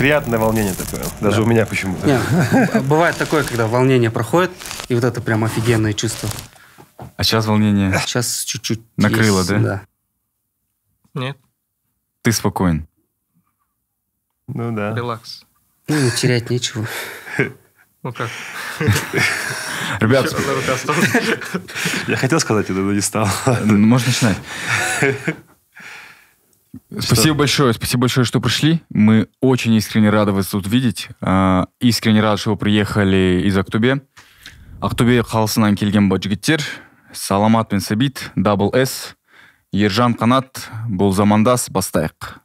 приятное волнение такое. Даже да. у меня почему-то. Нет, бывает такое, когда волнение проходит, и вот это прям офигенное чувство. А сейчас волнение? Сейчас чуть-чуть. Накрыло, есть, да? Да. Нет. Ты спокоен? Ну да. Релакс. Ну, терять нечего. Ну как? Ребят, я хотел сказать это, но не стал. Можешь начинать. Спасибо что? большое, спасибо большое, что пришли. Мы очень искренне рады вас тут видеть. Э, искренне рады, что вы приехали из Актубе. Актубе қаласынан келген жігіттер саламат пен сәбит дабл с ержан қанат бұл замандас бастайық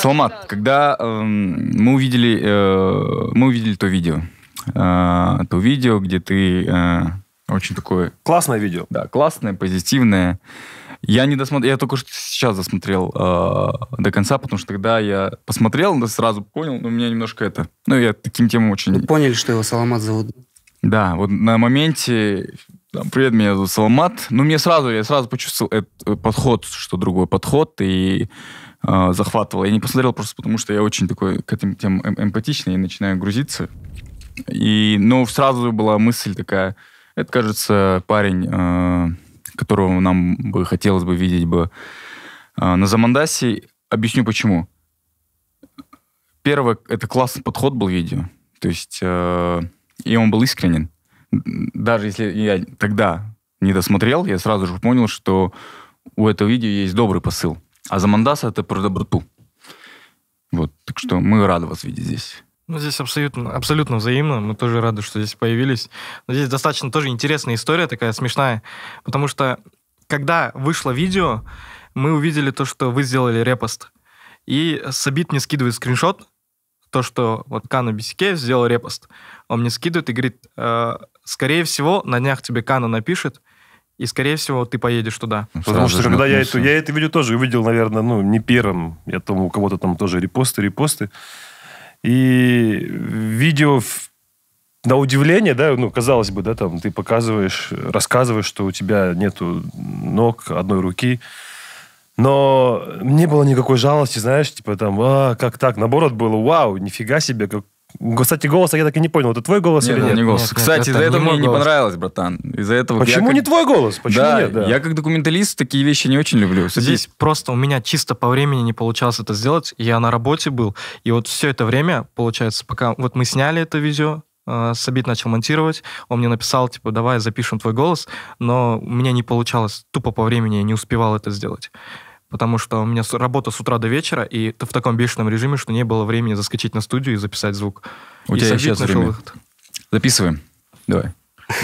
саламат когда э, мы увидели э, мы увидели то видео э, то видео, где ты э, очень такое... Классное видео. Да, классное, позитивное. Я не досмотрел, я только что сейчас досмотрел э, до конца, потому что тогда я посмотрел, да, сразу понял, но у меня немножко это... Ну, я таким темам очень... Вы поняли, что его Саламат зовут? Да, вот на моменте... Там, Привет, меня зовут Саламат. Ну, мне сразу, я сразу почувствовал этот э, подход, что другой подход, и э, захватывал. Я не посмотрел просто потому, что я очень такой к этим темам эм-, эмпатичный и начинаю грузиться. И, ну, сразу была мысль такая, это, кажется, парень, э, которого нам бы хотелось бы видеть бы э, на Замандасе. Объясню почему. Первое, это классный подход был видео. То есть, э, и он был искренен. Даже если я тогда не досмотрел, я сразу же понял, что у этого видео есть добрый посыл. А Замандаса это про доброту. Вот, так что мы рады вас видеть здесь. Ну, здесь абсолютно, абсолютно взаимно. Мы тоже рады, что здесь появились. Но здесь достаточно тоже интересная история, такая смешная. Потому что, когда вышло видео, мы увидели то, что вы сделали репост. И Сабит мне скидывает скриншот, то, что вот Кана Бисикеев сделал репост. Он мне скидывает и говорит, э, скорее всего, на днях тебе Кана напишет, и, скорее всего, ты поедешь туда. Ну, сразу Потому что когда я это, я это видео тоже увидел, наверное, ну, не первым. Я там у кого-то там тоже репосты, репосты. И видео на удивление, да, ну, казалось бы, да, там, ты показываешь, рассказываешь, что у тебя нету ног, одной руки, но не было никакой жалости, знаешь, типа там, а, как так? Наоборот, было, вау, нифига себе, как, кстати, голоса я так и не понял. Это твой голос нет, или нет? не голос. Нет, Кстати, из-за этого не мне не понравилось, братан. Из-за этого... Почему как... не твой голос? Почему да, нет? Да. Я как документалист такие вещи не очень люблю. Садись. Здесь просто у меня чисто по времени не получалось это сделать. Я на работе был. И вот все это время, получается, пока... Вот мы сняли это видео, э, Сабит начал монтировать, он мне написал, типа, давай запишем твой голос, но у меня не получалось, тупо по времени я не успевал это сделать потому что у меня работа с утра до вечера, и в таком бешеном режиме, что не было времени заскочить на студию и записать звук. У и тебя сейчас время. Выход. Записываем. Давай.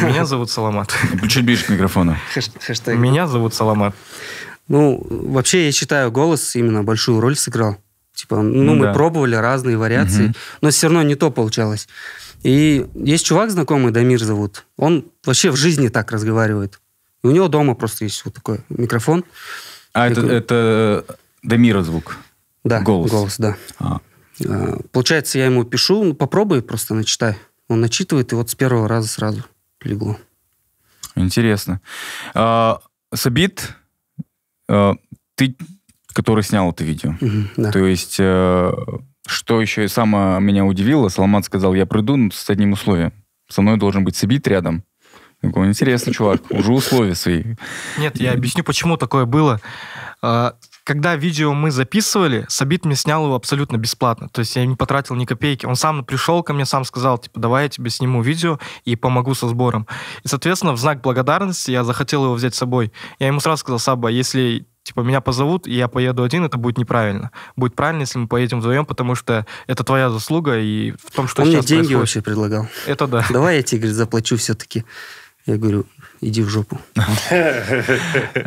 Меня зовут Саламат. Чуть ближе к микрофону. Хэштег. Меня зовут Саламат. Ну, вообще, я считаю, голос именно большую роль сыграл. Типа, ну, ну мы пробовали разные вариации, но все равно не то получалось. И есть чувак знакомый, Дамир зовут, он вообще в жизни так разговаривает. И у него дома просто есть вот такой микрофон. А это, это э, Демира звук? Да, голос. голос, да. А. а. Получается, я ему пишу, ну, попробуй просто начитай. Он начитывает, и вот с первого раза сразу легло. Интересно. А, Сабит, а, ты, который снял это видео, угу, да. то есть, а, что еще и самое меня удивило, Саламат сказал, я приду ну, с одним условием. Со мной должен быть Сабит рядом, я говорю, интересный чувак, уже условия свои. Нет, я объясню, почему такое было. А, когда видео мы записывали, Сабит мне снял его абсолютно бесплатно. То есть я не потратил ни копейки. Он сам пришел ко мне, сам сказал, типа, давай я тебе сниму видео и помогу со сбором. И, соответственно, в знак благодарности я захотел его взять с собой. Я ему сразу сказал, Саба, если типа, меня позовут, и я поеду один, это будет неправильно. Будет правильно, если мы поедем вдвоем, потому что это твоя заслуга, и в том, что Он мне деньги происходит. вообще предлагал. Это да. Давай я тебе, говорит, заплачу все-таки. Я говорю, иди в жопу.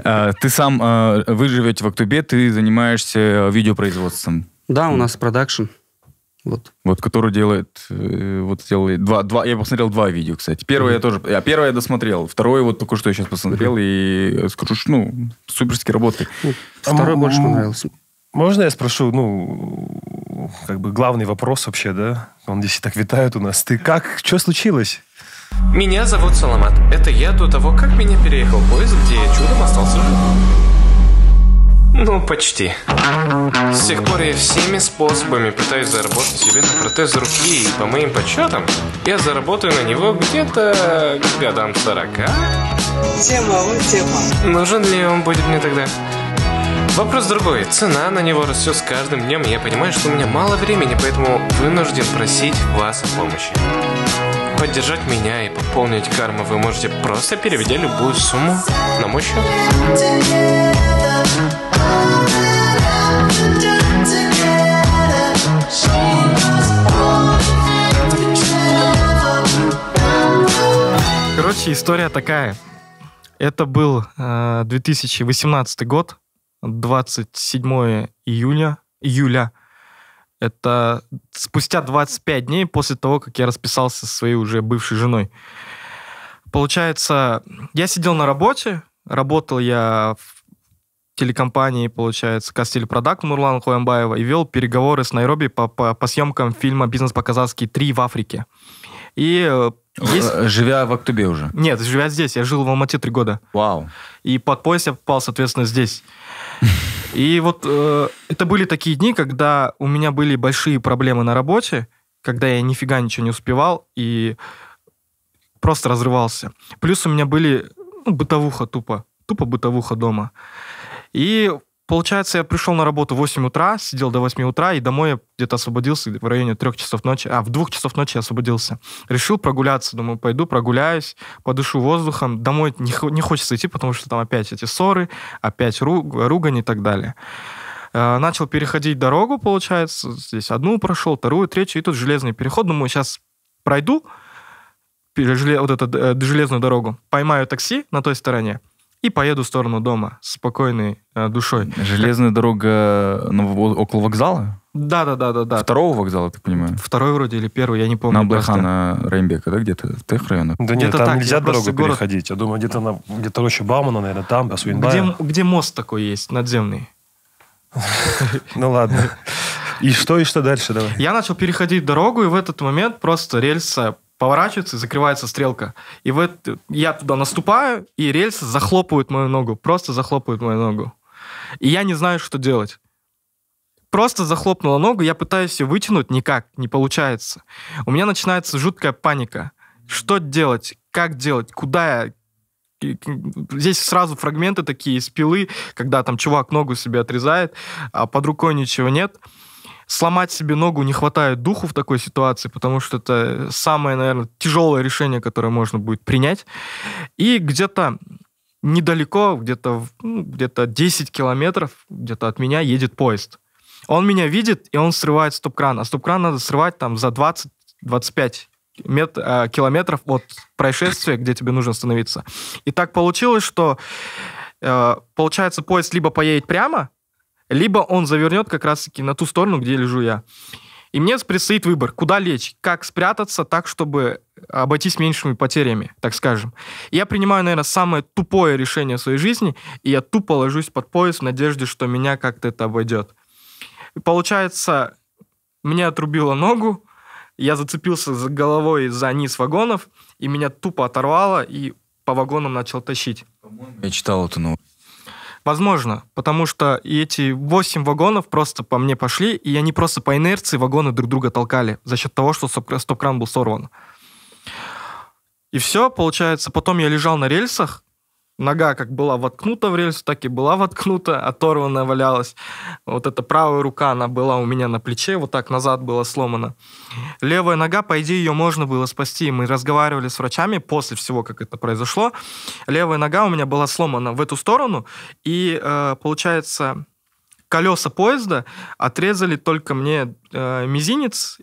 А, ты сам, а, вы живете в Актубе, ты занимаешься э, видеопроизводством. Да, у нас продакшн. Вот. Вот, который делает, э, вот сделал два, два, я посмотрел два видео, кстати. Первое mm-hmm. я тоже, я первое я досмотрел, второе вот только что я сейчас посмотрел mm-hmm. и э, скажу, ну, суперские работы. Ну, второй а, больше понравился. Можно я спрошу, ну, как бы главный вопрос вообще, да? Он здесь и так витает у нас. Ты как, что случилось? Меня зовут Саламат. Это я до того, как меня переехал поезд, где я чудом остался жив. Ну, почти. С тех пор я всеми способами пытаюсь заработать себе на протез руки, и по моим подсчетам, я заработаю на него где-то к годам 40. Тема, вот тема. Нужен ли он будет мне тогда? Вопрос другой. Цена на него растет с каждым днем, и я понимаю, что у меня мало времени, поэтому вынужден просить вас о помощи. Поддержать меня и пополнить карму вы можете, просто переведя любую сумму на мой счет. Короче, история такая. Это был э, 2018 год, 27 июля, июля это спустя 25 дней после того, как я расписался со своей уже бывшей женой. Получается, я сидел на работе, работал я в телекомпании, получается, Кастиль Продакт Нурлана Хуямбаева и вел переговоры с Найроби по, по, по съемкам фильма «Бизнес по-казахски 3» в Африке. И э, есть... Э, живя в Актубе уже? Нет, живя здесь. Я жил в Алмате три года. Вау. И под пояс я попал, соответственно, здесь. И вот э, это были такие дни, когда у меня были большие проблемы на работе, когда я нифига ничего не успевал и просто разрывался. Плюс у меня были ну, бытовуха тупо, тупо бытовуха дома. И Получается, я пришел на работу в 8 утра, сидел до 8 утра, и домой я где-то освободился в районе 3 часов ночи, а в 2 часов ночи освободился. Решил прогуляться, думаю, пойду прогуляюсь, подышу воздухом, домой не, не хочется идти, потому что там опять эти ссоры, опять руг, ругань и так далее. Э, начал переходить дорогу, получается, здесь одну прошел, вторую, третью, и тут железный переход, думаю, сейчас пройду вот эту э, железную дорогу, поймаю такси на той стороне, и поеду в сторону дома спокойной э, душой. Железная дорога ну, около вокзала? Да, да, да, да, да. Второго вокзала, ты понимаешь? Второй вроде или первый, я не помню. На Блэхана Рейнбека, да, где-то в тех районах? Да нет, там так, нельзя дорогу город... переходить. Я думаю, где-то на где-то роща Баумана, наверное, там, А Где, где мост такой есть, надземный? Ну ладно. И что, и что дальше? Давай. Я начал переходить дорогу, и в этот момент просто рельса поворачивается, закрывается стрелка. И вот я туда наступаю, и рельсы захлопывают мою ногу, просто захлопывают мою ногу. И я не знаю, что делать. Просто захлопнула ногу, я пытаюсь ее вытянуть, никак, не получается. У меня начинается жуткая паника. Что делать? Как делать? Куда я? Здесь сразу фрагменты такие из пилы, когда там чувак ногу себе отрезает, а под рукой ничего нет сломать себе ногу не хватает духу в такой ситуации, потому что это самое, наверное, тяжелое решение, которое можно будет принять. И где-то недалеко, где-то ну, где 10 километров, где-то от меня едет поезд. Он меня видит, и он срывает стоп-кран. А стоп-кран надо срывать там за 20-25 э, километров от происшествия, где тебе нужно остановиться. И так получилось, что э, получается поезд либо поедет прямо, либо он завернет как раз-таки на ту сторону, где лежу я. И мне предстоит выбор, куда лечь, как спрятаться так, чтобы обойтись меньшими потерями, так скажем. я принимаю, наверное, самое тупое решение в своей жизни, и я тупо ложусь под пояс в надежде, что меня как-то это обойдет. И получается, мне отрубило ногу, я зацепился за головой за низ вагонов, и меня тупо оторвало, и по вагонам начал тащить. Я читал эту новость. Возможно, потому что эти 8 вагонов просто по мне пошли, и они просто по инерции вагоны друг друга толкали за счет того, что стоп-кран был сорван. И все, получается, потом я лежал на рельсах, нога как была воткнута в рельс, так и была воткнута, оторванная валялась. Вот эта правая рука, она была у меня на плече, вот так назад была сломана. Левая нога, по идее, ее можно было спасти. Мы разговаривали с врачами после всего, как это произошло. Левая нога у меня была сломана в эту сторону, и э, получается колеса поезда отрезали только мне э, мизинец,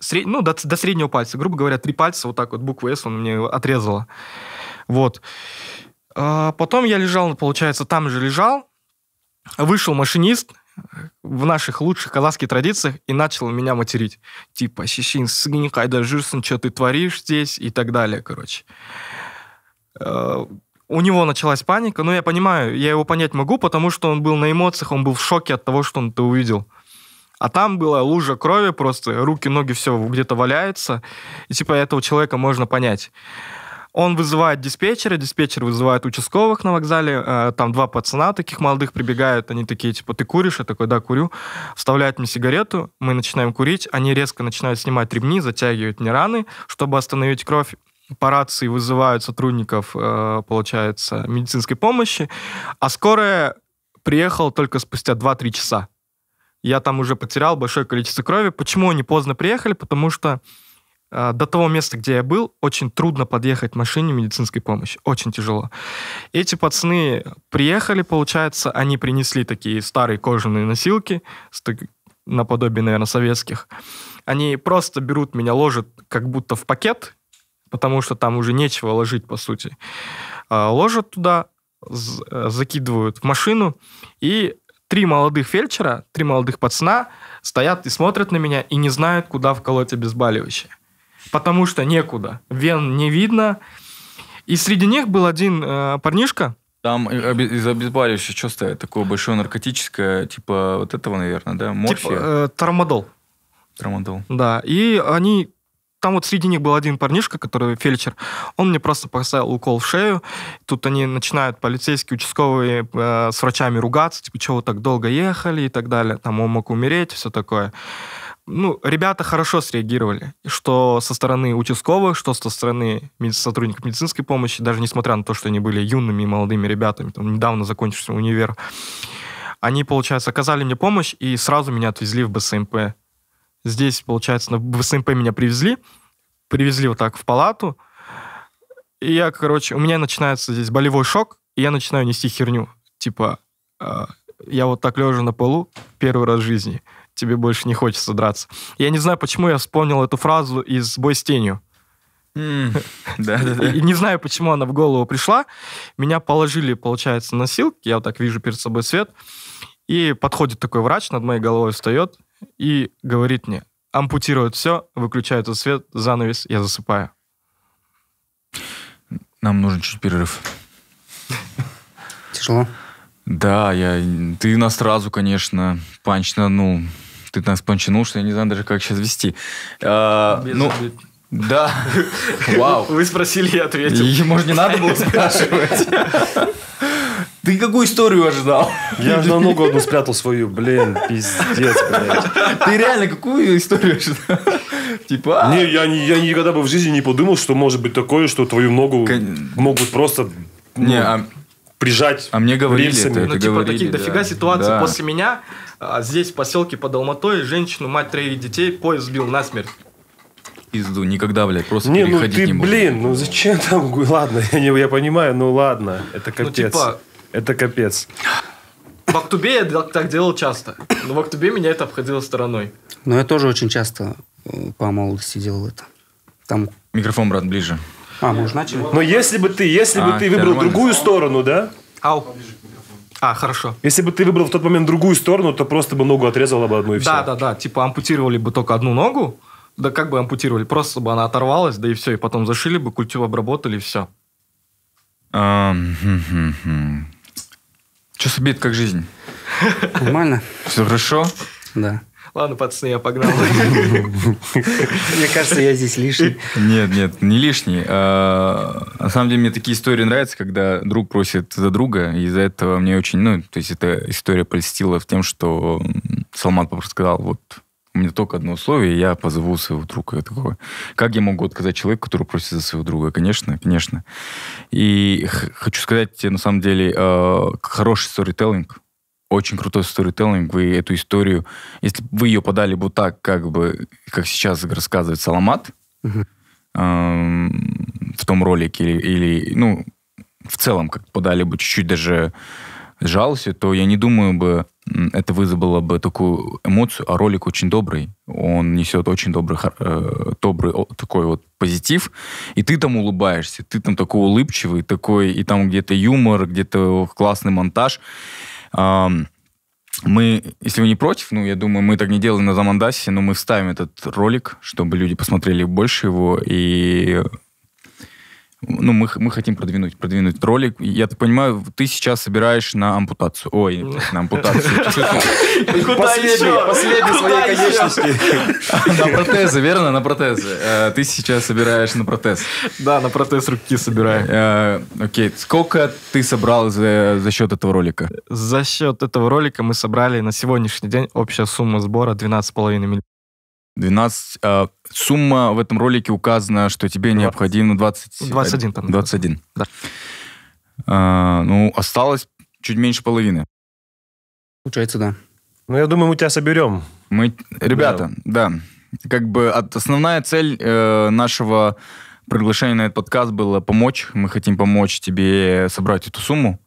сред... ну, до, до среднего пальца, грубо говоря, три пальца, вот так вот буква «С» он мне отрезала. Вот. А потом я лежал, получается, там же лежал. Вышел машинист э, в наших лучших казахских традициях и начал меня материть. Типа, Сисин, сгни, кайда жирсон, что ты творишь здесь и так далее, короче. Э, у него началась паника, но я понимаю, я его понять могу, потому что он был на эмоциях, он был в шоке от того, что он это увидел. А там была лужа крови просто, руки, ноги, все где-то валяется, И типа этого человека можно понять. Он вызывает диспетчера, диспетчер вызывает участковых на вокзале, э, там два пацана таких молодых прибегают, они такие, типа, ты куришь? Я такой, да, курю. Вставляют мне сигарету, мы начинаем курить, они резко начинают снимать ремни, затягивают мне раны, чтобы остановить кровь по рации вызывают сотрудников, э, получается, медицинской помощи, а скорая приехала только спустя 2-3 часа. Я там уже потерял большое количество крови. Почему они поздно приехали? Потому что а, до того места, где я был, очень трудно подъехать машине медицинской помощи. Очень тяжело. Эти пацаны приехали, получается, они принесли такие старые кожаные носилки, наподобие, наверное, советских. Они просто берут меня, ложат как будто в пакет, потому что там уже нечего ложить, по сути. А, ложат туда, э, закидывают в машину, и три молодых фельдшера, три молодых пацана стоят и смотрят на меня и не знают, куда вколоть обезболивающее потому что некуда. Вен не видно. И среди них был один э, парнишка. Там из обезболивающего что стоит? Такое большое наркотическое, типа вот этого, наверное, да? Морфия? Типа, э, тормодол. Тормодол. Да, и они... Там вот среди них был один парнишка, который фельдшер. Он мне просто поставил укол в шею. Тут они начинают, полицейские, участковые, э, с врачами ругаться. Типа, чего вы так долго ехали и так далее. Там он мог умереть, все такое ну, ребята хорошо среагировали, что со стороны участковых, что со стороны сотрудников медицинской помощи, даже несмотря на то, что они были юными и молодыми ребятами, там, недавно закончившими универ, они, получается, оказали мне помощь и сразу меня отвезли в БСМП. Здесь, получается, на БСМП меня привезли, привезли вот так в палату, и я, короче, у меня начинается здесь болевой шок, и я начинаю нести херню. Типа, э, я вот так лежу на полу первый раз в жизни – тебе больше не хочется драться. Я не знаю, почему я вспомнил эту фразу из «Бой с тенью». И не знаю, почему она в голову пришла. Меня положили, получается, на силки. Я вот так вижу перед собой свет. И подходит такой врач, над моей головой встает и говорит мне, ампутирует все, выключает этот свет, занавес, я засыпаю. Нам нужен чуть перерыв. Тяжело. Да, я... ты нас сразу, конечно, панчнанул ты нас пончанул, что я не знаю даже, как сейчас вести. А, ну, обид. Да. Вау. Вы спросили, я ответил. И, может, не надо было спрашивать? Ты какую историю ожидал? Я же на ногу одну спрятал свою, блин, пиздец, блядь. Ты реально какую историю ожидал? Типа... А... Не, я, я никогда бы в жизни не подумал, что может быть такое, что твою ногу Кон... могут просто... Ну... Не, а прижать. А мне говорили, рельсами. это, ну, типа, говорили, таких да. дофига ситуаций да. после меня. А здесь, в поселке под Алматой, женщину, мать троих детей, поезд сбил насмерть. Пизду, никогда, блядь, просто не, ну переходить ну, ты, не буду. Блин, ну зачем там? Ладно, я, не, я понимаю, ну ладно, это ну, капец. Ну, типа... Это капец. В Актубе я так делал часто, но в Актубе меня это обходило стороной. Ну, я тоже очень часто э, по молодости делал это. Там... Микрофон, брат, ближе. А, мы уже начали? Но если бы ты, если бы а, ты выбрал другую сторону, да? Ау. А, хорошо. Если бы ты выбрал в тот момент другую сторону, то просто бы ногу отрезала бы одну и да, все. Да, да, да. Типа ампутировали бы только одну ногу. Да как бы ампутировали? Просто бы она оторвалась, да и все. И потом зашили бы, культю обработали, и все. Че субит, как жизнь? Нормально. Все хорошо? Да. Ладно, пацаны, я погнал. Мне кажется, я здесь лишний. Нет, нет, не лишний. А, на самом деле, мне такие истории нравятся, когда друг просит за друга, и из-за этого мне очень... Ну, то есть, эта история прельстила в тем, что Салман просто сказал, вот, у меня только одно условие, я позову своего друга. Я такой, как я могу отказать человеку, который просит за своего друга? Конечно, конечно. И хочу сказать, тебе, на самом деле, а, хороший сторителлинг – очень крутой сторителлинг. Вы эту историю, если бы вы ее подали бы так, как бы, как сейчас рассказывает Саламат угу. эм, в том ролике, или, или, ну, в целом, как подали бы чуть-чуть даже жалости, то я не думаю бы, это вызвало бы такую эмоцию, а ролик очень добрый. Он несет очень добрый, э, добрый о, такой вот позитив. И ты там улыбаешься, ты там такой улыбчивый, такой, и там где-то юмор, где-то классный монтаж. Мы, если вы не против, ну, я думаю, мы так не делали на Замандасе, но мы вставим этот ролик, чтобы люди посмотрели больше его и ну, мы, мы хотим продвинуть, продвинуть ролик. Я так понимаю, ты сейчас собираешь на ампутацию. Ой, на ампутацию. Последний, последний своей конечности. На протезы, верно? На протезы. Э, ты сейчас собираешь на протез. Да, на протез руки собираю. Э, окей. Сколько ты собрал за счет этого ролика? За счет этого ролика мы собрали на сегодняшний день общая сумма сбора 12,5 миллионов. 12. Э, а, сумма в этом ролике указана, что тебе 20, необходимо 20... 21 там. 21. Да. Э, ну, осталось чуть меньше половины. Получается, да. Ну, я думаю, мы тебя соберем. Мы, ребята, да. да. Как бы основная цель э, нашего приглашения на этот подкаст была помочь. Мы хотим помочь тебе собрать эту сумму.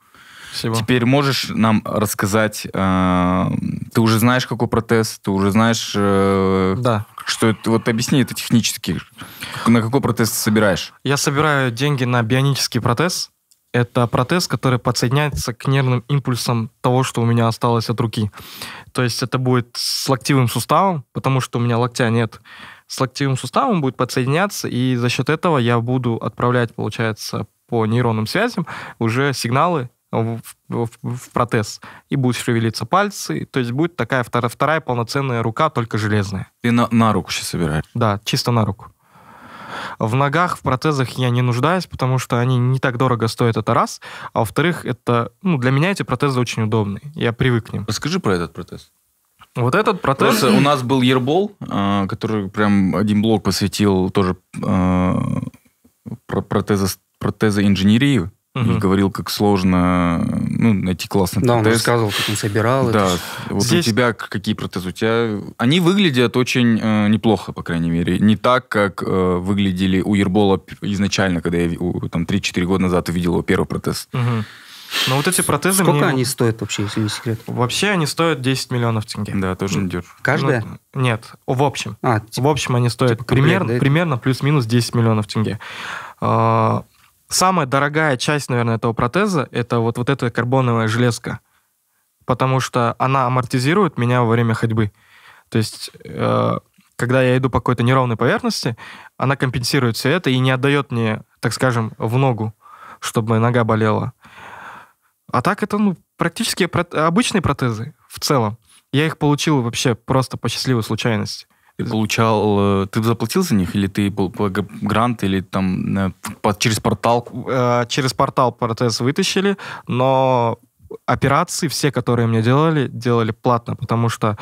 Спасибо. Теперь можешь нам рассказать, э, ты уже знаешь, какой протез, ты уже знаешь, э, да. что это, вот объясни это технически, на какой протез ты собираешь? Я собираю деньги на бионический протез. Это протез, который подсоединяется к нервным импульсам того, что у меня осталось от руки. То есть это будет с локтевым суставом, потому что у меня локтя нет с локтевым суставом будет подсоединяться, и за счет этого я буду отправлять, получается, по нейронным связям уже сигналы в, в, в протез, и будут шевелиться пальцы, то есть будет такая вторая, вторая полноценная рука, только железная. Ты на, на руку сейчас собираешь? Да, чисто на руку. В ногах, в протезах я не нуждаюсь, потому что они не так дорого стоят, это раз. А во-вторых, это, ну, для меня эти протезы очень удобные. Я привык к ним. Расскажи про этот протез. Вот этот протез... Просто у нас был Ербол, а, который прям один блок посвятил тоже а, протеза, протеза инженерии угу. говорил, как сложно ну, найти классный да, протез. Да, он рассказывал, как он собирал. Да, это... вот Здесь... у тебя какие протезы? У тебя они выглядят очень э, неплохо, по крайней мере, не так, как э, выглядели у Ербола изначально, когда я у, там 3-4 года назад увидел его первый протез. Угу. Но вот эти протезы... Сколько мне... они стоят вообще, если не секрет? Вообще они стоят 10 миллионов тенге. Да, тоже не дешево. Каждая? Ну, нет, в общем. А, типа, в общем они стоят типа примерно, да? примерно плюс-минус 10 миллионов тенге. А, самая дорогая часть, наверное, этого протеза, это вот, вот эта карбоновая железка. Потому что она амортизирует меня во время ходьбы. То есть, э, когда я иду по какой-то неровной поверхности, она компенсирует все это и не отдает мне, так скажем, в ногу, чтобы нога болела. А так это ну, практически обычные протезы в целом. Я их получил вообще просто по счастливой случайности. Ты получал, э, ты заплатил за них или ты был грант или там э, через портал? Э, через портал протез вытащили, но операции все, которые мне делали, делали платно, потому что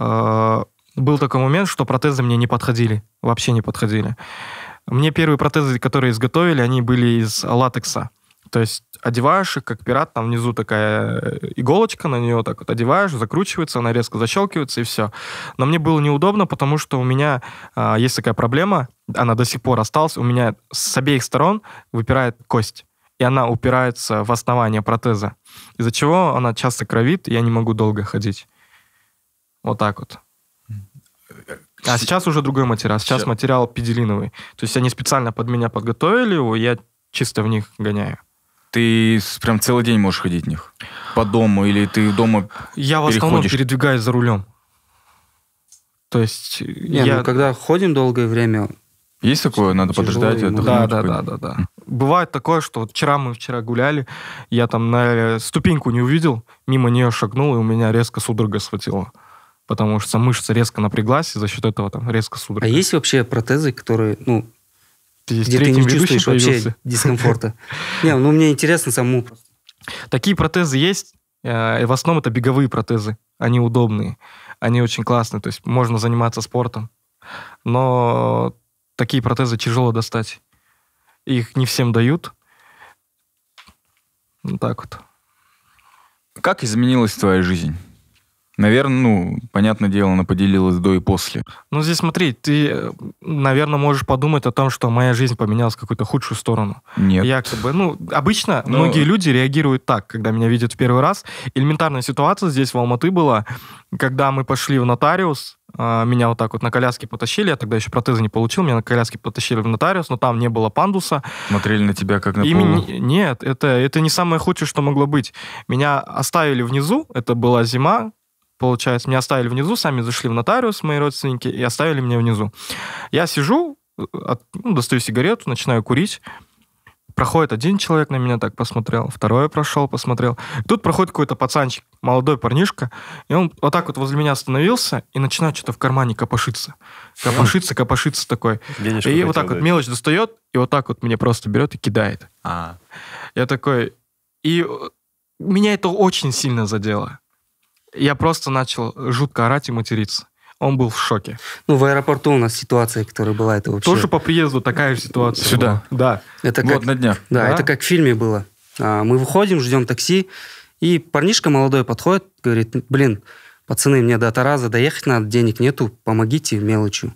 э, был такой момент, что протезы мне не подходили, вообще не подходили. Мне первые протезы, которые изготовили, они были из латекса. То есть одеваешь их, как пират, там внизу такая э, иголочка, на нее так вот одеваешь, закручивается, она резко защелкивается, и все. Но мне было неудобно, потому что у меня э, есть такая проблема, она до сих пор осталась, у меня с обеих сторон выпирает кость и она упирается в основание протеза, из-за чего она часто кровит, и я не могу долго ходить. Вот так вот. Э, а сейчас уже другой материал. Сейчас Все. материал педелиновый. То есть они специально под меня подготовили его, и я чисто в них гоняю ты прям целый день можешь ходить в них? По дому или ты дома Я в основном передвигаюсь за рулем. То есть Не, ну, я... ну, когда ходим долгое время, Есть такое? Надо Тяжело подождать. ему. Да, да, да, да, да. Бывает такое, что вот вчера мы вчера гуляли, я там на э, ступеньку не увидел, мимо нее шагнул, и у меня резко судорога схватила. Потому что мышца резко напряглась, и за счет этого там резко А есть вообще протезы, которые, ну, Здесь где ты не чувствуешь появился. вообще дискомфорта. Не, ну мне интересно саму. Такие протезы есть. Э, и В основном это беговые протезы. Они удобные, они очень классные. То есть можно заниматься спортом. Но такие протезы тяжело достать. Их не всем дают. Вот ну, так вот. Как изменилась твоя жизнь? Наверное, ну, понятное дело, она поделилась до и после. Ну, здесь смотри, ты, э, наверное, можешь подумать о том, что моя жизнь поменялась в какую-то худшую сторону. Нет. Я как бы, ну, обычно Но... многие люди реагируют так, когда меня видят в первый раз. Элементарная ситуация здесь в Алматы была, когда мы пошли в нотариус, а, меня вот так вот на коляске потащили, я тогда еще протезы не получил, меня на коляске потащили в нотариус, но там не было пандуса. Смотрели на тебя как на Имени... полу? Нет, это, это не самое худшее, что могло быть. Меня оставили внизу, это была зима, получается. Меня оставили внизу, сами зашли в нотариус, мои родственники, и оставили меня внизу. Я сижу, э, от, ну, достаю сигарету, начинаю курить. Проходит один человек на меня так посмотрел, второй прошел, посмотрел. И тут проходит какой-то пацанчик, молодой парнишка, и он вот так вот возле меня остановился и начинает что-то в кармане копошиться. Копошиться, копошиться такой. Денежку и вот так дать. вот мелочь достает, и вот так вот меня просто берет и кидает. А. Я такой... И э, меня это очень сильно задело. Я просто начал жутко орать и материться. Он был в шоке. Ну, в аэропорту у нас ситуация, которая была, это вообще... Тоже по приезду такая же ситуация Сюда? Была. Да. Это как... на днях. Да, да, это как в фильме было. А, мы выходим, ждем такси, и парнишка молодой подходит, говорит, блин, пацаны, мне до Тараза доехать надо, денег нету, помогите мелочью.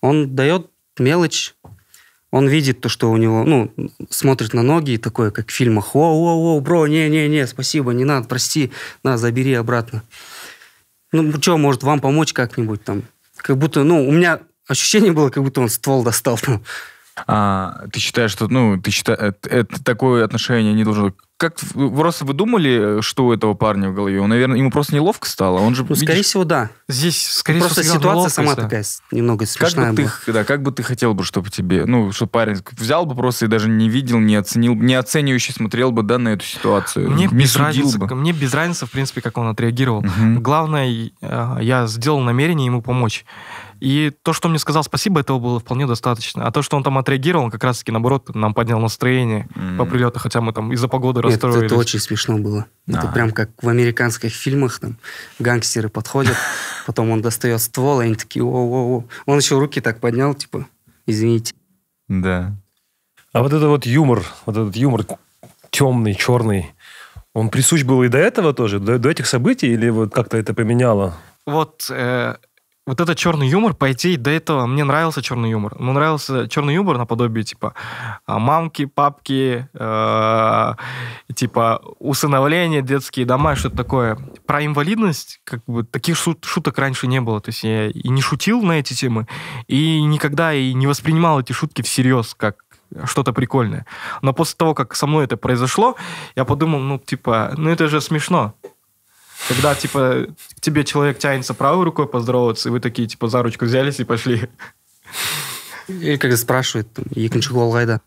Он дает мелочь, он видит то, что у него, ну, смотрит на ноги и такое, как в фильмах, О, воу воу бро, не-не-не, спасибо, не надо, прости, на, забери обратно». Ну, что, может, вам помочь как-нибудь там? Как будто, ну, у меня ощущение было, как будто он ствол достал там. А, ты считаешь, что ну, ты считаешь, это э, такое отношение не должно как просто вы думали, э, что у этого парня в голове? Он, наверное, ему просто неловко стало. Он же, ну, видишь, скорее всего, да. Здесь, скорее просто всего, ситуация сама да. такая немного смешная как бы была. Ты, да, как бы ты хотел бы, чтобы тебе, ну, что парень взял бы просто и даже не видел, не оценил, не оценивающий смотрел бы, да, на эту ситуацию. Мне не без разницы, бы. мне без разницы, в принципе, как он отреагировал. Угу. Главное, э, я сделал намерение ему помочь. И то, что он мне сказал спасибо, этого было вполне достаточно. А то, что он там отреагировал, он как раз-таки, наоборот, нам поднял настроение mm-hmm. по прилету, хотя мы там из-за погоды расстроились. Это, это очень смешно было. а Это прям как в американских фильмах, там, гангстеры подходят, потом он достает ствол, и они такие, о-о-о. Он еще руки так поднял, типа, извините. Да. А вот это вот юмор, вот этот юмор темный, черный, он присущ был и до этого тоже, до, до этих событий, или вот как-то это поменяло? Вот э, вот этот черный юмор, по идее, до этого мне нравился черный юмор. Мне нравился черный юмор наподобие, типа, а, мамки, папки, э, типа, усыновления, детские дома, что-то такое. Про инвалидность, как бы, таких шут шуток раньше не было. То есть я и не шутил на эти темы, и никогда и не воспринимал эти шутки всерьез, как что-то прикольное. Но после того, как со мной это произошло, я подумал, ну, типа, ну это же смешно. Когда, типа, к тебе человек тянется правой рукой поздороваться, и вы такие, типа, за ручку взялись и пошли. И как спрашивают, екінші қол қайда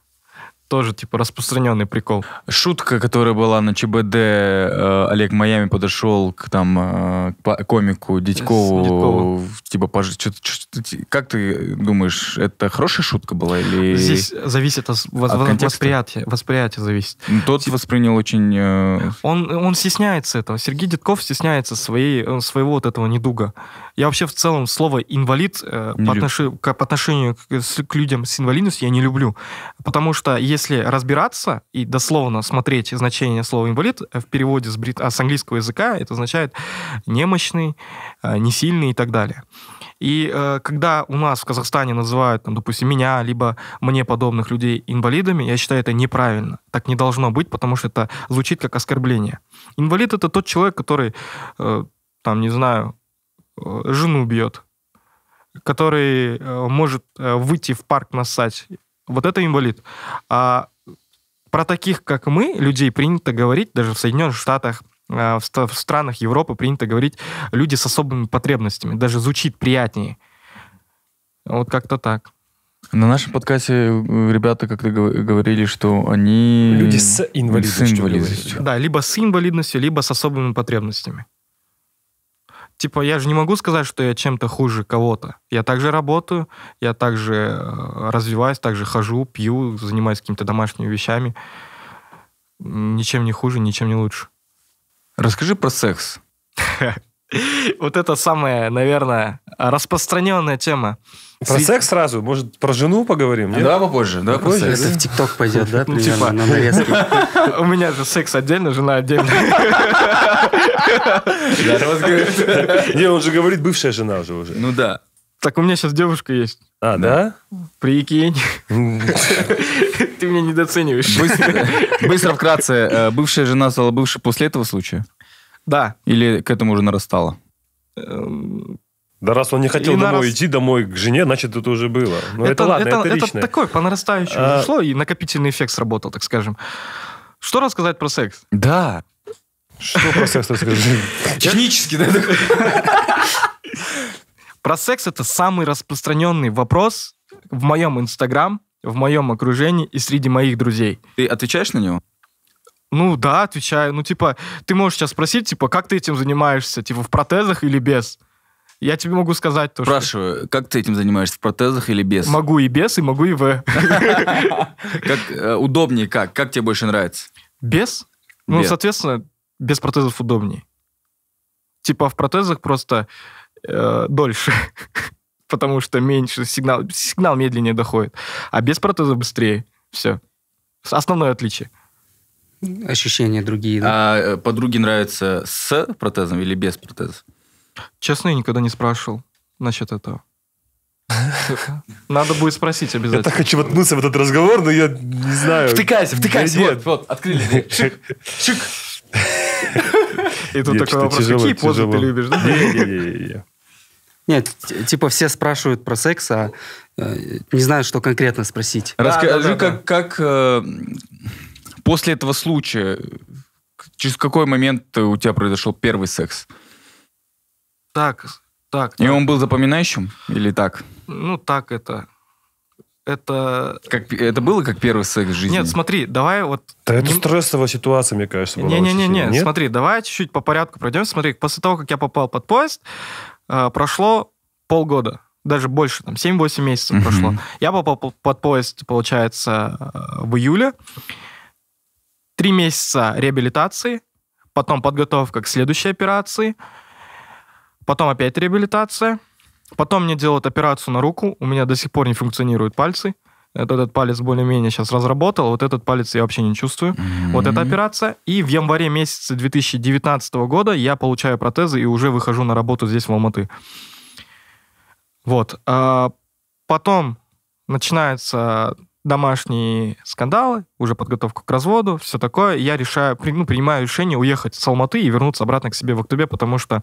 тоже, типа, распространенный прикол. Шутка, которая была на ЧБД, э, Олег Майами подошел к там э, комику Дедькову, типа, пож... что, что, как ты думаешь, это хорошая шутка была или... Здесь зависит от, от, от контекста? восприятия, восприятие зависит. Ну, тот Тип... воспринял очень... Э... Он, он стесняется этого, Сергей Дедков стесняется своей, э, своего вот этого недуга. Я вообще в целом слово «инвалид» э, по, отнош... к, по отношению к, с, к людям с инвалидностью я не люблю, потому что если если разбираться и дословно смотреть значение слова инвалид, в переводе с, брит... с английского языка это означает немощный, э, несильный и так далее. И э, когда у нас в Казахстане называют, там, допустим, меня, либо мне подобных людей инвалидами, я считаю это неправильно. Так не должно быть, потому что это звучит как оскорбление. Инвалид это тот человек, который, э, там, не знаю, э, жену бьет, который э, может э, выйти в парк на сать вот это инвалид. А про таких, как мы, людей принято говорить, даже в Соединенных Штатах, э, в странах Европы принято говорить люди с особыми потребностями. Даже звучит приятнее. Вот как-то так. На нашем подкасте э, ребята как-то говорили, что они... Люди с инвалидностью. С инвалидностью. Да, либо с инвалидностью, либо с особыми потребностями типа, я же не могу сказать, что я чем-то хуже кого-то. Я также работаю, я также э, развиваюсь, также хожу, пью, занимаюсь какими-то домашними вещами. Ничем не хуже, ничем не лучше. Расскажи про секс. Вот это самая, наверное, распространенная тема. Про Среди... секс сразу? Может, про жену поговорим? Да, попозже. Да, попозже, про секс. Это в ТикТок пойдет, да, ну, типа... на нарезке? У меня же секс отдельно, жена отдельно. Не, он же говорит, бывшая жена уже уже. Ну да. Так у меня сейчас девушка есть. А, да? Прикинь. Ты меня недооцениваешь. Быстро вкратце. Э, бывшая жена стала бывшей после этого случая? Да. Или к этому уже нарастала? Эм, да раз он не хотел и домой раз... идти, домой к жене, значит, это уже было. Но ну, это, это ладно, это, это личное. Это такое по нарастающему а... ушло, и накопительный эффект сработал, так скажем. Что рассказать про секс? Да. Что про секс расскажи? Технически, да? Про секс это самый распространенный вопрос в моем инстаграм, в моем окружении и среди моих друзей. Ты отвечаешь на него? Ну да, отвечаю. Ну типа, ты можешь сейчас спросить, типа, как ты этим занимаешься? Типа в протезах или без? Я тебе могу сказать то, Спрашиваю, что... как ты этим занимаешься, в протезах или без? Могу и без, и могу и в. Как э, удобнее как? Как тебе больше нравится? Без? Ну, соответственно, без протезов удобнее. Типа в протезах просто э, дольше, потому что меньше сигнал, сигнал медленнее доходит, а без протеза быстрее. Все. Основное отличие. Ощущения другие, да? А э, подруге нравится с протезом или без протеза? Честно, я никогда не спрашивал насчет этого. Надо будет спросить обязательно. Я так хочу воткнуться в этот разговор, но я не знаю. Втыкайся, втыкайся. Вот, вот, открыли. Чик. И тут нет, такой вопрос, тяжело, какие позы ты любишь? нет, типа все спрашивают про секс, а э, не знают, что конкретно спросить. Расскажи, как, э, после этого случая, через какой момент у тебя произошел первый секс? Так, так. И так. он был запоминающим или так? Ну, так это. Это... Как, это было как первый секс в жизни? Нет, смотри, давай вот... Да это стрессовая ситуация, мне кажется, была Не-не-не, смотри, давай чуть-чуть по порядку пройдем. Смотри, после того, как я попал под поезд, э, прошло полгода, даже больше, там, 7-8 месяцев uh-huh. прошло. Я попал под поезд, получается, э, в июле. Три месяца реабилитации, потом подготовка к следующей операции – потом опять реабилитация, потом мне делают операцию на руку, у меня до сих пор не функционируют пальцы, этот, этот палец более-менее сейчас разработал, вот этот палец я вообще не чувствую. Mm-hmm. Вот эта операция. И в январе месяце 2019 года я получаю протезы и уже выхожу на работу здесь, в Алматы. Вот. А потом начинаются домашние скандалы, уже подготовка к разводу, все такое. Я решаю, ну, принимаю решение уехать с Алматы и вернуться обратно к себе в октябре, потому что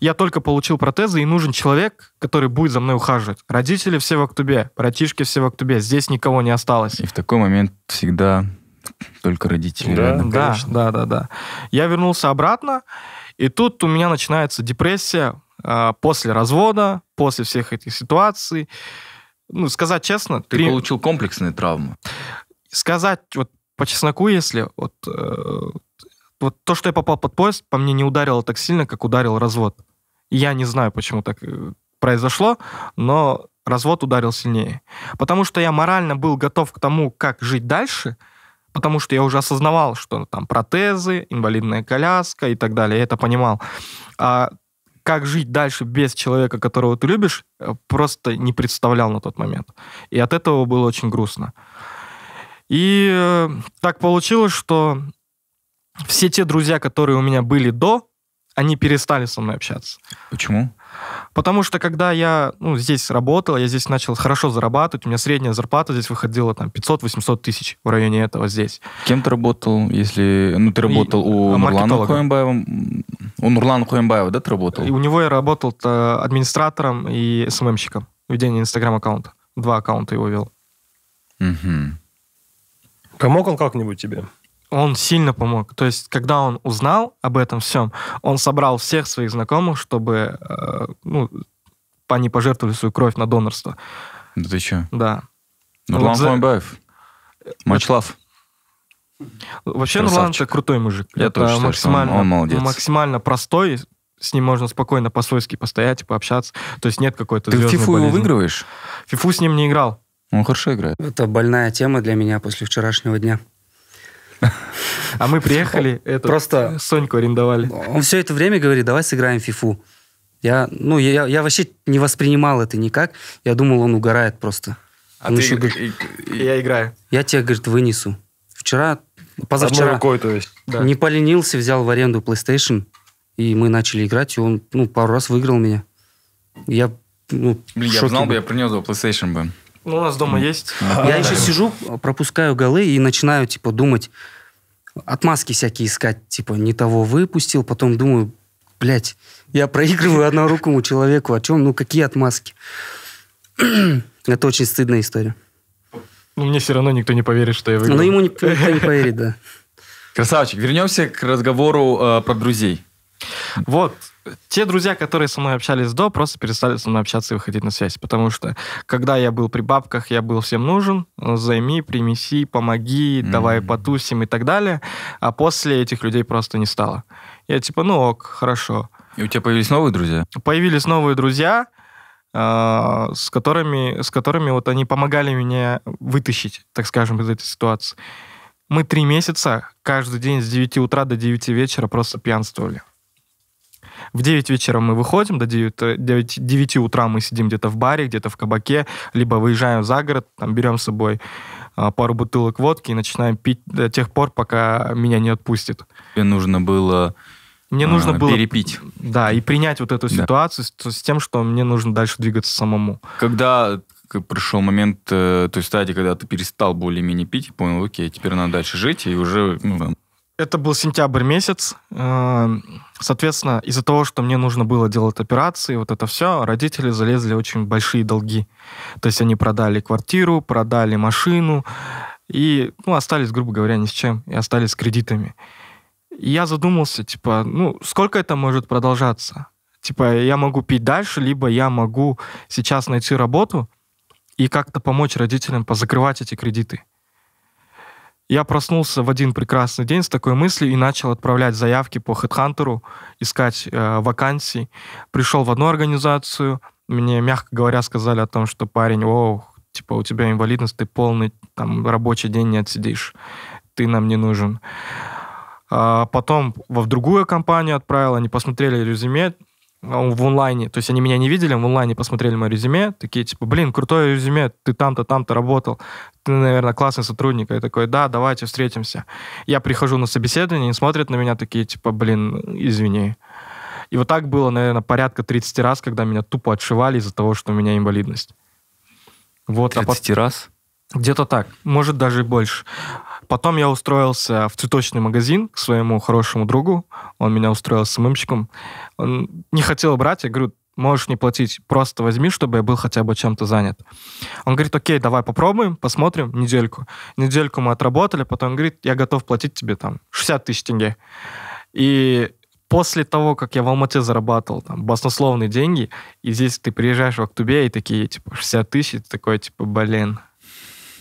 я только получил протезы, и нужен человек, который будет за мной ухаживать. Родители все в Актубе, братишки все в Актубе, здесь никого не осталось. И в такой момент всегда только родители. Да, реально, да, да, да, да. Я вернулся обратно, и тут у меня начинается депрессия э, после развода, после всех этих ситуаций. Ну, сказать честно... Ты три... получил комплексные травмы. Сказать вот по чесноку, если вот, э, вот то, что я попал под поезд, по мне не ударило так сильно, как ударил развод. Я не знаю, почему так э, произошло, но развод ударил сильнее. Потому что я морально был готов к тому, как жить дальше, потому что я уже осознавал, что там протезы, инвалидная коляска и так далее. Я это понимал. А как жить дальше без человека, которого ты любишь, э, просто не представлял на тот момент. И от этого было очень грустно. И э, так получилось, что все те друзья, которые у меня были до они перестали со мной общаться. Почему? Потому что когда я ну, здесь работал, я здесь начал хорошо зарабатывать, у меня средняя зарплата здесь выходила там 500-800 тысяч в районе этого здесь. Кем ты работал, если... Ну, ты работал и, у Нурлана Хуэмбаева. У Нурлана Хуэмбаева, да, ты работал? И у него я работал э, администратором и СММщиком. Ведение Инстаграм-аккаунта. Два аккаунта его вел. Угу. Помог он как-нибудь тебе? он сильно помог. То есть, когда он узнал об этом всем, он собрал всех своих знакомых, чтобы э, ну, они пожертвовали свою кровь на донорство. Да ты че? Да. Нурлан вот Фламбаев. Э, Мачлав. Вообще, Красавчик. Нурлан это крутой мужик. Я это тоже считаю, он, он молодец. максимально простой, с ним можно спокойно по-свойски постоять и пообщаться. То есть нет какой-то Ты в фифу болезни. его выигрываешь? Фифу с ним не играл. Он хорошо играет. Это больная тема для меня после вчерашнего дня. А мы приехали, это, просто Соньку арендовали. Он все это время говорит, давай сыграем фифу. Я, ну, я, я вообще не воспринимал это никак. Я думал, он угорает просто. А он ты, еще, говорит, я играю. Я тебя, говорит, вынесу. Вчера, позавчера. Одной рукой, то есть. Да. Не поленился, взял в аренду PlayStation, и мы начали играть, и он, ну, пару раз выиграл меня. Я, ну, Блин, я бы знал бы, я принес бы PlayStation бы. Ну, у нас дома есть. я еще сижу, пропускаю голы и начинаю, типа, думать, отмазки всякие искать, типа, не того выпустил, потом думаю, блядь, я проигрываю однорукому человеку, о чем, ну, какие отмазки. Это очень стыдная история. Ну, мне все равно никто не поверит, что я выиграл. Ну, ему никто не поверит, да. Красавчик, вернемся к разговору э, про друзей. Вот, те друзья, которые со мной общались до, просто перестали со мной общаться и выходить на связь. Потому что, когда я был при бабках, я был всем нужен. Э, займи, примеси, помоги, mm-hmm. давай потусим и так далее. А после этих людей просто не стало. Я типа, ну ок, хорошо. И у тебя появились новые друзья? Появились новые друзья, э, с которыми, с которыми вот они помогали мне вытащить, так скажем, из этой ситуации. Мы три месяца каждый день с 9 утра до 9 вечера просто пьянствовали. В 9 вечера мы выходим, до 9, 9, 9 утра мы сидим где-то в баре, где-то в кабаке, либо выезжаем за город, там, берем с собой а, пару бутылок водки и начинаем пить до тех пор, пока меня не отпустит. Тебе нужно было мне а, нужно было перепить. Да, и принять вот эту да. ситуацию с, с тем, что мне нужно дальше двигаться самому. Когда э, пришел момент э, той стадии, когда ты перестал более-менее пить, понял, окей, теперь надо дальше жить, и уже ну, это был сентябрь месяц. Э, соответственно, из-за того, что мне нужно было делать операции, вот это все, родители залезли в очень большие долги. То есть они продали квартиру, продали машину и ну, остались, грубо говоря, ни с чем, и остались с кредитами. И я задумался, типа, ну, сколько это может продолжаться? Типа, я могу пить дальше, либо я могу сейчас найти работу и как-то помочь родителям позакрывать эти кредиты. Я проснулся в один прекрасный день с такой мыслью и начал отправлять заявки по Хедхантеру, искать э, вакансии. Пришел в одну организацию, мне, мягко говоря, сказали о том, что парень, о, типа, у тебя инвалидность, ты полный там рабочий день не отсидишь, ты нам не нужен. А потом в другую компанию отправил, они посмотрели резюме, в онлайне, то есть они меня не видели, в онлайне посмотрели мое резюме, такие типа, блин, крутое резюме, ты там-то, там-то работал, ты, наверное, классный сотрудник. А я такой, да, давайте встретимся. Я прихожу на собеседование, и смотрят на меня такие, типа, блин, извини. И вот так было, наверное, порядка 30 раз, когда меня тупо отшивали из-за того, что у меня инвалидность. Вот, 30 а потом... раз? Где-то так, может даже и больше. Потом я устроился в цветочный магазин к своему хорошему другу. Он меня устроил с мымщиком. Он не хотел брать. Я говорю, можешь не платить, просто возьми, чтобы я был хотя бы чем-то занят. Он говорит, окей, давай попробуем, посмотрим недельку. Недельку мы отработали, потом он говорит, я готов платить тебе там 60 тысяч тенге. И после того, как я в Алмате зарабатывал там баснословные деньги, и здесь ты приезжаешь в Актубе, и такие, типа, 60 тысяч, такой, типа, блин,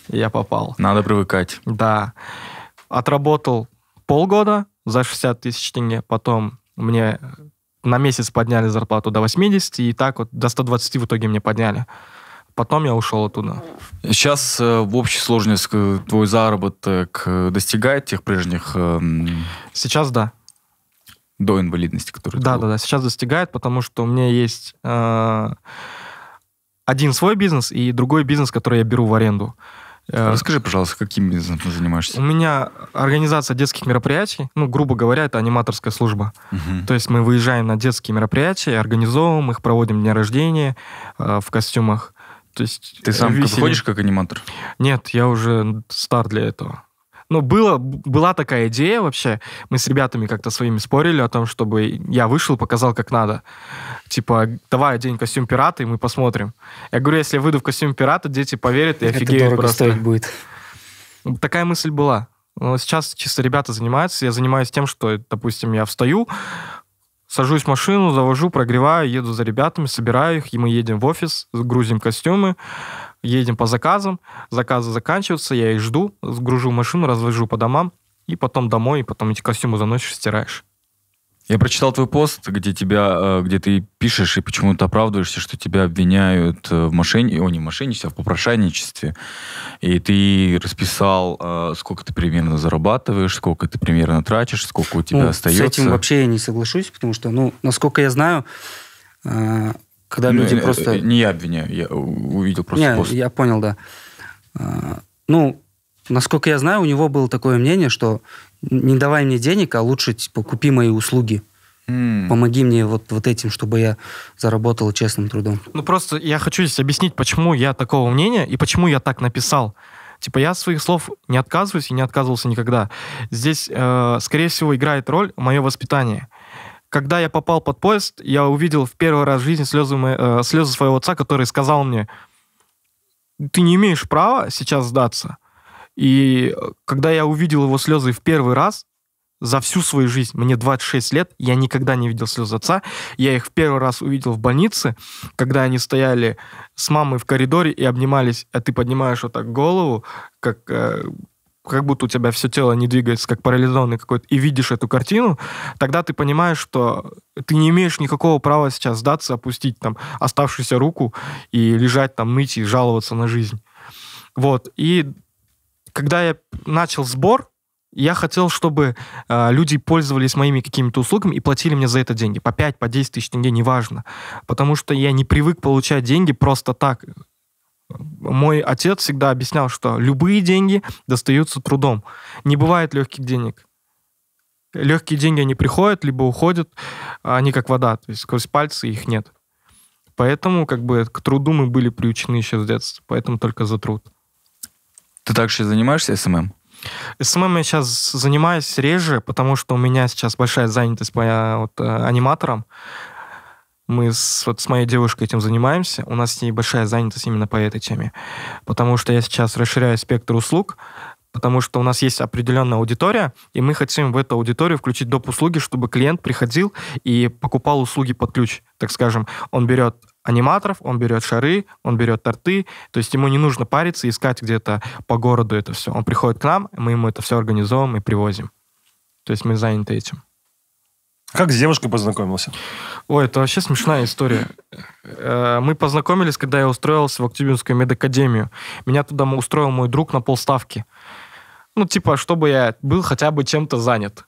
я попал. Надо привыкать. Да. Отработал полгода за 60 тысяч тенге, потом мне на месяц подняли зарплату до 80, и так вот до 120 в итоге мне подняли. Потом я ушел оттуда. Сейчас э, в общей сложности твой заработок э, достигает тех прежних... Э, Сейчас да. До инвалидности, которая... Да, да, да. Сейчас достигает, потому что у меня есть э, один свой бизнес и другой бизнес, который я беру в аренду. Э, Расскажи, пожалуйста, каким бизнесом ты занимаешься? У меня организация детских мероприятий. Ну, грубо говоря, это аниматорская служба. Угу. То есть мы выезжаем на детские мероприятия, организовываем их, проводим дня рождения э, в костюмах. То есть ты сам э, веселье. выходишь как аниматор? Нет, я уже стар для этого. Но ну, было, была такая идея вообще. Мы с ребятами как-то своими спорили о том, чтобы я вышел, показал, как надо. Типа, давай одень костюм пирата, и мы посмотрим. Я говорю, если я выйду в костюм пирата, дети поверят и Это офигеют дорого стоить будет. Ну, такая мысль была. Но сейчас чисто ребята занимаются. Я занимаюсь тем, что, допустим, я встаю, сажусь в машину, завожу, прогреваю, еду за ребятами, собираю их, и мы едем в офис, грузим костюмы, едем по заказам, заказы заканчиваются, я их жду, сгружу машину, развожу по домам, и потом домой, и потом эти костюмы заносишь, стираешь. Я прочитал твой пост, где тебя, э, где ты пишешь и почему-то оправдываешься, что тебя обвиняют э, в мошенничестве, о, не мошенничестве, а в попрошайничестве. И ты расписал, э, сколько ты примерно зарабатываешь, сколько ты примерно тратишь, сколько у тебя ну, остается. С этим вообще я не соглашусь, потому что, ну, насколько я знаю, когда ну, люди э, просто... Э, не я обвиняю, я увидел просто не, пост. я понял, да. А, ну, насколько я знаю, у него было такое мнение, что не давай мне денег, а лучше типа, купи мои услуги. Mm. Помоги мне вот, вот этим, чтобы я заработал честным трудом. Ну просто я хочу здесь объяснить, почему я такого мнения и почему я так написал. Типа я своих слов не отказываюсь и не отказывался никогда. Здесь, э, скорее всего, играет роль мое воспитание. Mm. Когда я попал под поезд, я увидел в первый раз в жизни слезы, мои, э, слезы своего отца, который сказал мне, ты не имеешь права сейчас сдаться. И э, когда я увидел его слезы в первый раз, за всю свою жизнь, мне 26 лет, я никогда не видел слез отца. Я их в первый раз увидел в больнице, когда они стояли с мамой в коридоре и обнимались, а ты поднимаешь вот так голову, как э, как будто у тебя все тело не двигается, как парализованный какой-то, и видишь эту картину, тогда ты понимаешь, что ты не имеешь никакого права сейчас сдаться, опустить там оставшуюся руку и лежать там, мыть и жаловаться на жизнь. Вот. И когда я начал сбор, я хотел, чтобы э, люди пользовались моими какими-то услугами и платили мне за это деньги. По 5, по 10 тысяч тенге, неважно. Потому что я не привык получать деньги просто так. Мой отец всегда объяснял, что любые деньги достаются трудом. Не бывает легких денег. Легкие деньги, они приходят, либо уходят, они как вода, то есть сквозь пальцы их нет. Поэтому как бы к труду мы были приучены еще с детства, поэтому только за труд. Ты также занимаешься СММ? СММ я сейчас занимаюсь реже, потому что у меня сейчас большая занятость моя вот, э, аниматором мы с, вот с моей девушкой этим занимаемся, у нас с ней большая занятость именно по этой теме, потому что я сейчас расширяю спектр услуг, потому что у нас есть определенная аудитория, и мы хотим в эту аудиторию включить доп. услуги, чтобы клиент приходил и покупал услуги под ключ, так скажем. Он берет аниматоров, он берет шары, он берет торты, то есть ему не нужно париться, искать где-то по городу это все. Он приходит к нам, мы ему это все организовываем и привозим. То есть мы заняты этим. Как с девушкой познакомился? Ой, это вообще смешная история. Э, мы познакомились, когда я устроился в Актюбинскую медакадемию. Меня туда устроил мой друг на полставки. Ну, типа, чтобы я был хотя бы чем-то занят.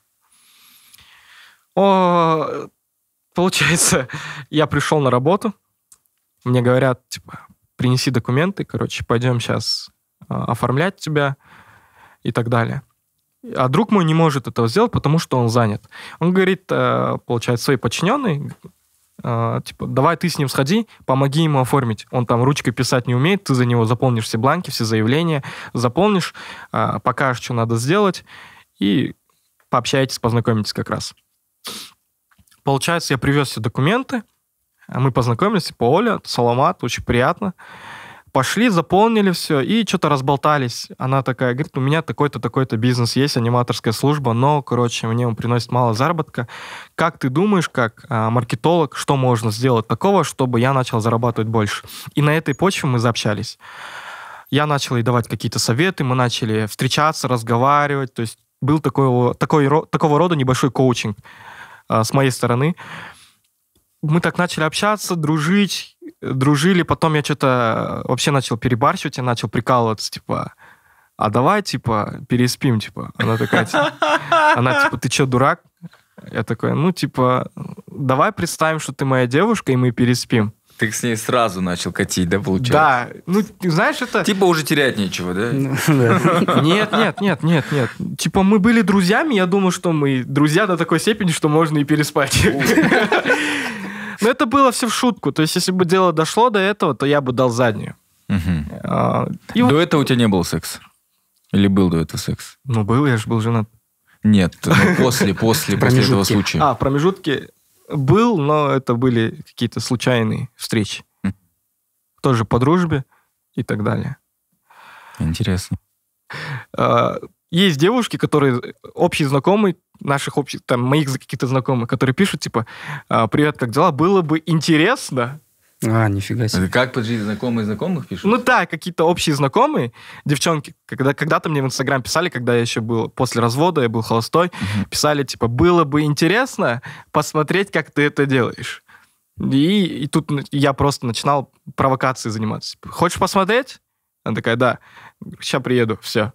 О, получается, я пришел на работу, мне говорят, типа, принеси документы, короче, пойдем сейчас а, оформлять тебя и так далее а друг мой не может этого сделать, потому что он занят. Он говорит, э, получается, своей подчиненной, э, типа, давай ты с ним сходи, помоги ему оформить. Он там ручкой писать не умеет, ты за него заполнишь все бланки, все заявления, заполнишь, э, покажешь, что надо сделать, и пообщаетесь, познакомитесь как раз. Получается, я привез все документы, а мы познакомились, типа, Оля, Саламат, очень приятно. Пошли, заполнили все и что-то разболтались. Она такая говорит, у меня такой-то, такой-то бизнес есть, аниматорская служба, но, короче, мне он приносит мало заработка. Как ты думаешь, как а, маркетолог, что можно сделать такого, чтобы я начал зарабатывать больше? И на этой почве мы заобщались. Я начал ей давать какие-то советы, мы начали встречаться, разговаривать, то есть был такой, такой, такого рода небольшой коучинг а, с моей стороны. Мы так начали общаться, дружить, дружили, потом я что-то э, вообще начал перебарщивать, я начал прикалываться, типа, а давай, типа, переспим, типа. Она такая, типа, она, типа, ты чё, дурак? Я такой, ну, типа, давай представим, что ты моя девушка, и мы переспим. Ты с ней сразу начал катить, да, получается? Да. Ну, знаешь, это... Типа уже терять нечего, ну, да? Нет, нет, нет, нет, нет. Типа мы были друзьями, я думал, что мы друзья до такой степени, что можно и переспать. Но ну, это было все в шутку. То есть, если бы дело дошло до этого, то я бы дал заднюю. Угу. А, и до вот... этого у тебя не был секс? Или был до этого секс? Ну, был, я же был женат. Нет, ну, после, после, после этого случая. А, промежутки был, но это были какие-то случайные встречи. Хм. Тоже по дружбе и так далее. Интересно. А, есть девушки, которые общие знакомые, наших общих, там, моих каких-то знакомых, которые пишут, типа, «А, «Привет, как дела? Было бы интересно, а, нифига а себе. как, подожди, знакомые знакомых пишут? Ну да, какие-то общие знакомые, девчонки, когда, когда-то мне в Инстаграм писали, когда я еще был после развода, я был холостой, uh писали, типа, было бы интересно посмотреть, как ты это делаешь. И, и тут я просто начинал провокацией заниматься. Типа, Хочешь посмотреть? Она такая, да. Сейчас приеду, все.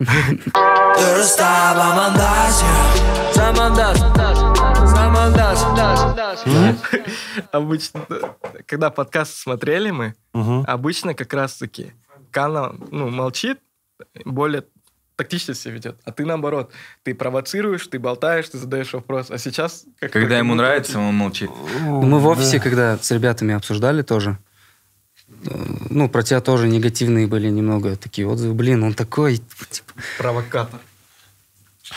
Обычно, когда подкаст смотрели мы, обычно как раз-таки Кана ну, молчит, более тактично себя ведет. А ты наоборот, ты провоцируешь, ты болтаешь, ты задаешь вопрос. А сейчас... Как когда ему нравится, он молчит. Мы в офисе, когда с ребятами обсуждали тоже, Э, ну, про тебя тоже негативные были немного такие отзывы. Блин, он такой... Типа... Провокатор.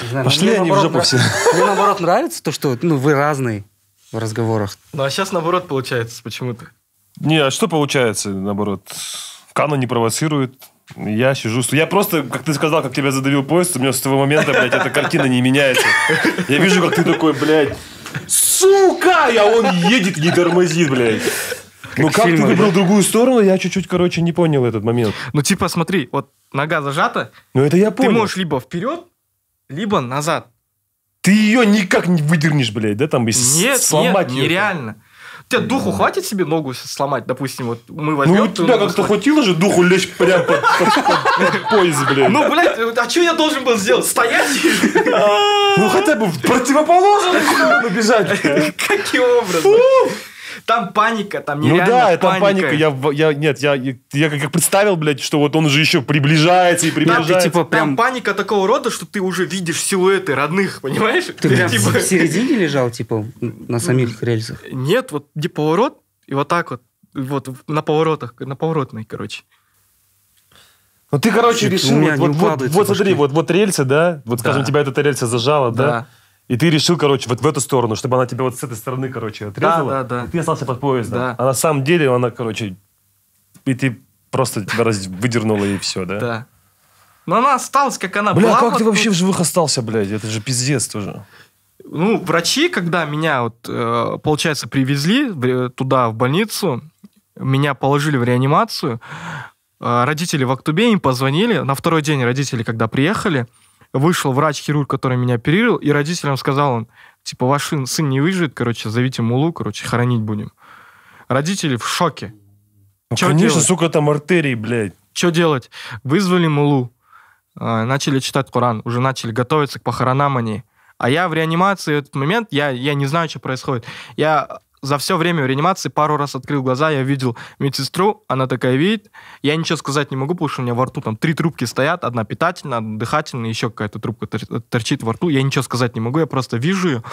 Не знаю, Пошли мне, они наоборот, в жопу все. Мне, наоборот, нравится то, что ну, вы разные в разговорах. Ну, а сейчас, наоборот, получается почему-то. Не, а что получается, наоборот? Кана не провоцирует, я сижу, я просто, как ты сказал, как тебя задавил поезд, у меня с того момента, блядь, эта картина не меняется. Я вижу, как ты такой, блядь, сука, а он едет, не тормозит, блядь. Ну как ты выбрал другую сторону? Я чуть-чуть, короче, не понял этот момент. Ну типа смотри, вот нога зажата. Ну это я понял. Ты можешь либо вперед, либо назад. Ты ее никак не выдернешь, блядь, да, там, и нет, сломать нет, ее. нереально. Там. Тебя духу хватит себе ногу сломать, допустим, вот мы возьмем... Ну, у тебя как-то хватило же духу лечь прям под, под, под пояс, блядь. Ну, блядь, а что я должен был сделать? Стоять? Ну, хотя бы в противоположную сторону бежать. Каким образом? Там паника, там ну нереально Ну да, там паника. Я, я, нет, я, я как представил, блядь, что вот он же еще приближается и приближается. Да, ты, типа, прям... Там паника такого рода, что ты уже видишь силуэты родных, понимаешь? Ты, ты прям типа... в середине лежал, типа, на самих рельсах? Нет, вот где поворот, и вот так вот, вот на поворотах, на поворотной, короче. Ну ты, короче, Чуть решил, вот, вот, вот, вот смотри, вот, вот рельсы, да? Вот, да. скажем, тебя эта рельса зажала, да? да? И ты решил, короче, вот в эту сторону, чтобы она тебя вот с этой стороны, короче, отрезала. Да, да, да. И ты остался под поездом. Да. А на самом деле она, короче, и ты просто тебя раз выдернула и все, да? Да. Но она осталась, как она Бля, была. Бля, как ты вообще в живых остался, блядь? Это же пиздец тоже. Ну, врачи, когда меня вот, э, получается, привезли э, туда, в больницу, меня положили в реанимацию, э, родители в Актубе им позвонили. На второй день родители, когда приехали, вышел врач-хирург, который меня оперировал, и родителям сказал он, типа, ваш сын, не выживет, короче, зовите мулу, короче, хоронить будем. Родители в шоке. Ну, Чё конечно, делать? сука, там артерии, блядь. Что делать? Вызвали мулу, а, начали читать Коран, уже начали готовиться к похоронам они. А я в реанимации в этот момент, я, я не знаю, что происходит. Я за все время реанимации пару раз открыл глаза, я видел медсестру, она такая видит. Я ничего сказать не могу, потому что у меня во рту там три трубки стоят, одна питательная, одна дыхательная, еще какая-то трубка тор- торчит во рту. Я ничего сказать не могу, я просто вижу ее.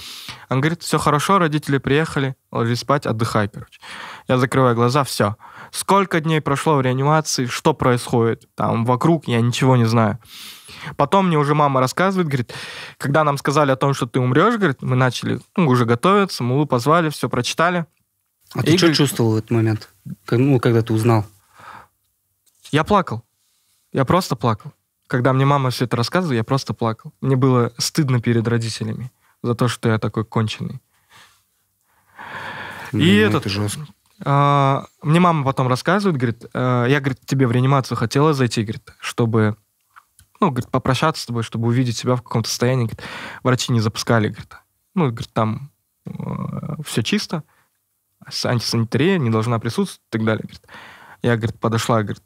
Она говорит, все хорошо, родители приехали, ложись спать, отдыхай, короче. Я закрываю глаза, все сколько дней прошло в реанимации, что происходит там вокруг, я ничего не знаю. Потом мне уже мама рассказывает, говорит, когда нам сказали о том, что ты умрешь, говорит, мы начали ну, уже готовиться, мулу позвали, все прочитали. А и ты что говорит, чувствовал в этот момент, ну, когда ты узнал? Я плакал. Я просто плакал. Когда мне мама все это рассказывала, я просто плакал. Мне было стыдно перед родителями за то, что я такой конченый. Ну, и ну, этот... это жестко. А, мне мама потом рассказывает, говорит, «Э, я, говорит, тебе в реанимацию хотела зайти, говорит, чтобы, ну, говорит, попрощаться с тобой, чтобы увидеть себя в каком-то состоянии. Говорит, врачи не запускали, говорит. Ну, говорит, там э, все чисто, антисанитария не должна присутствовать и так далее. Говорит. Я, говорит, подошла, говорит,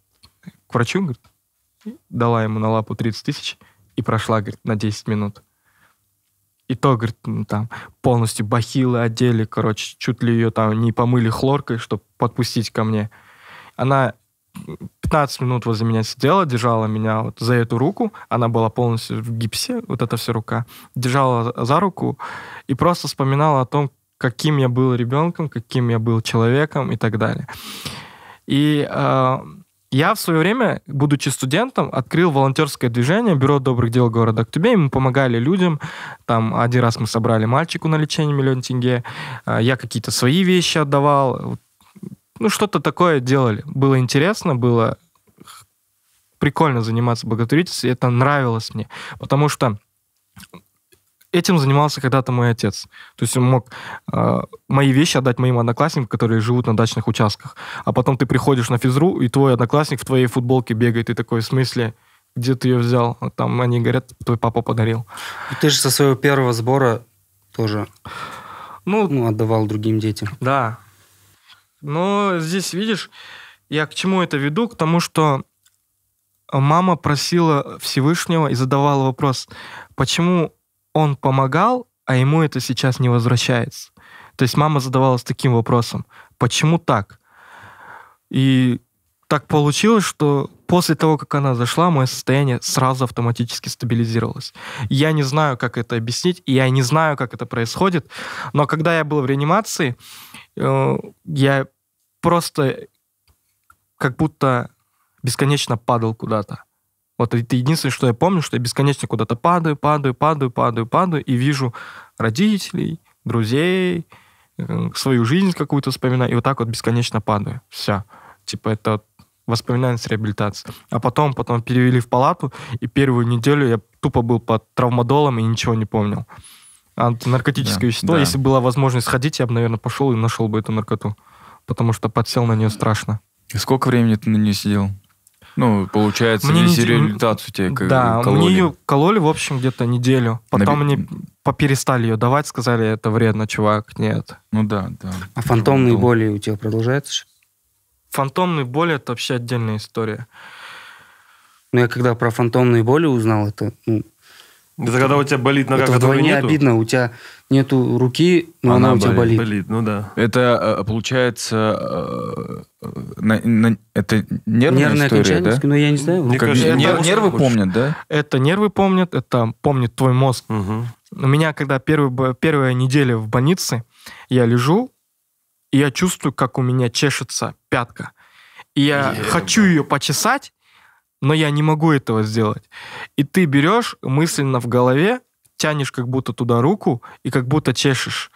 к врачу, говорит, дала ему на лапу 30 тысяч и прошла, говорит, на 10 минут. И то, говорит, там полностью бахилы одели, короче, чуть ли ее там не помыли хлоркой, чтобы подпустить ко мне. Она 15 минут возле меня сидела, держала меня вот за эту руку, она была полностью в гипсе, вот эта вся рука, держала за руку и просто вспоминала о том, каким я был ребенком, каким я был человеком и так далее. И э, я в свое время, будучи студентом, открыл волонтерское движение Бюро добрых дел города Актюбе. Мы помогали людям. Там один раз мы собрали мальчику на лечение миллион тенге. А, я какие-то свои вещи отдавал. Ну, что-то такое делали. Было интересно, было прикольно заниматься благотворительностью. Это нравилось мне. Потому что этим занимался когда-то мой отец. То есть он мог э, мои вещи отдать моим одноклассникам, которые живут на дачных участках. А потом ты приходишь на физру, и твой одноклассник в твоей футболке бегает. И такой, в смысле, где ты ее взял? А там они говорят, твой папа подарил. И ты же со своего первого сбора тоже ну, ну, отдавал другим детям. Да. Но здесь, видишь, я к чему это веду? К тому, что мама просила Всевышнего и задавала вопрос, почему он помогал, а ему это сейчас не возвращается. То есть мама задавалась таким вопросом, почему так? И так получилось, что после того, как она зашла, мое состояние сразу автоматически стабилизировалось. Я не знаю, как это объяснить, и я не знаю, как это происходит, но когда я был в реанимации, э, я просто как будто бесконечно падал куда-то. Вот это единственное, что я помню, что я бесконечно куда-то падаю, падаю, падаю, падаю, падаю, и вижу родителей, друзей, э, свою жизнь какую-то вспоминаю, и вот так вот бесконечно падаю. Все. Типа это воспоминания с реабилитации. А потом, потом перевели в палату, и первую неделю я тупо был под травмодолом и ничего не помнил. Наркотическое да, вещество. Да. Если была возможность сходить, я бы, наверное, пошел и нашел бы эту наркоту. Потому что подсел на нее страшно. И сколько времени ты на нее сидел? Ну, получается, мне нестерилитацию неделю... тебе да, кололи. Да, мне ее кололи, в общем, где-то неделю. Потом Наби... мне поперестали ее давать, сказали, это вредно, чувак, нет. Ну да, да. А фантомные Потом... боли у тебя продолжаются? Фантомные боли – это вообще отдельная история. Ну, я когда про фантомные боли узнал, это... Ну, это, когда у тебя болит нога, это которой нету? обидно. У тебя нету руки, но она, она у тебя болит. Болит, ну да. Это э, получается э, на, на, это нервная Нервное история, да? Ну, я не знаю. Ну, Мне кажется, нервы, нервы, нервы помнят, да? Это нервы помнят, это помнит твой мозг. Угу. У меня, когда первый, первая неделя в больнице, я лежу, и я чувствую, как у меня чешется пятка. И я Ева. хочу ее почесать, но я не могу этого сделать. И ты берешь мысленно в голове тянешь как будто туда руку и как будто чешешь.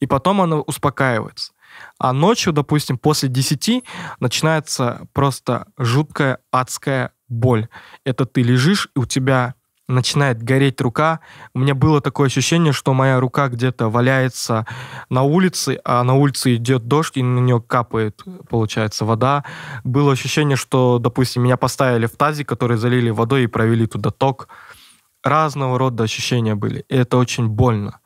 И потом она успокаивается. А ночью, допустим, после 10 начинается просто жуткая адская боль. Это ты лежишь, и у тебя начинает гореть рука. У меня было такое ощущение, что моя рука где-то валяется на улице, а на улице идет дождь, и на нее капает, получается, вода. Было ощущение, что, допустим, меня поставили в тазик, который залили водой и провели туда ток разного рода ощущения были. И это очень больно.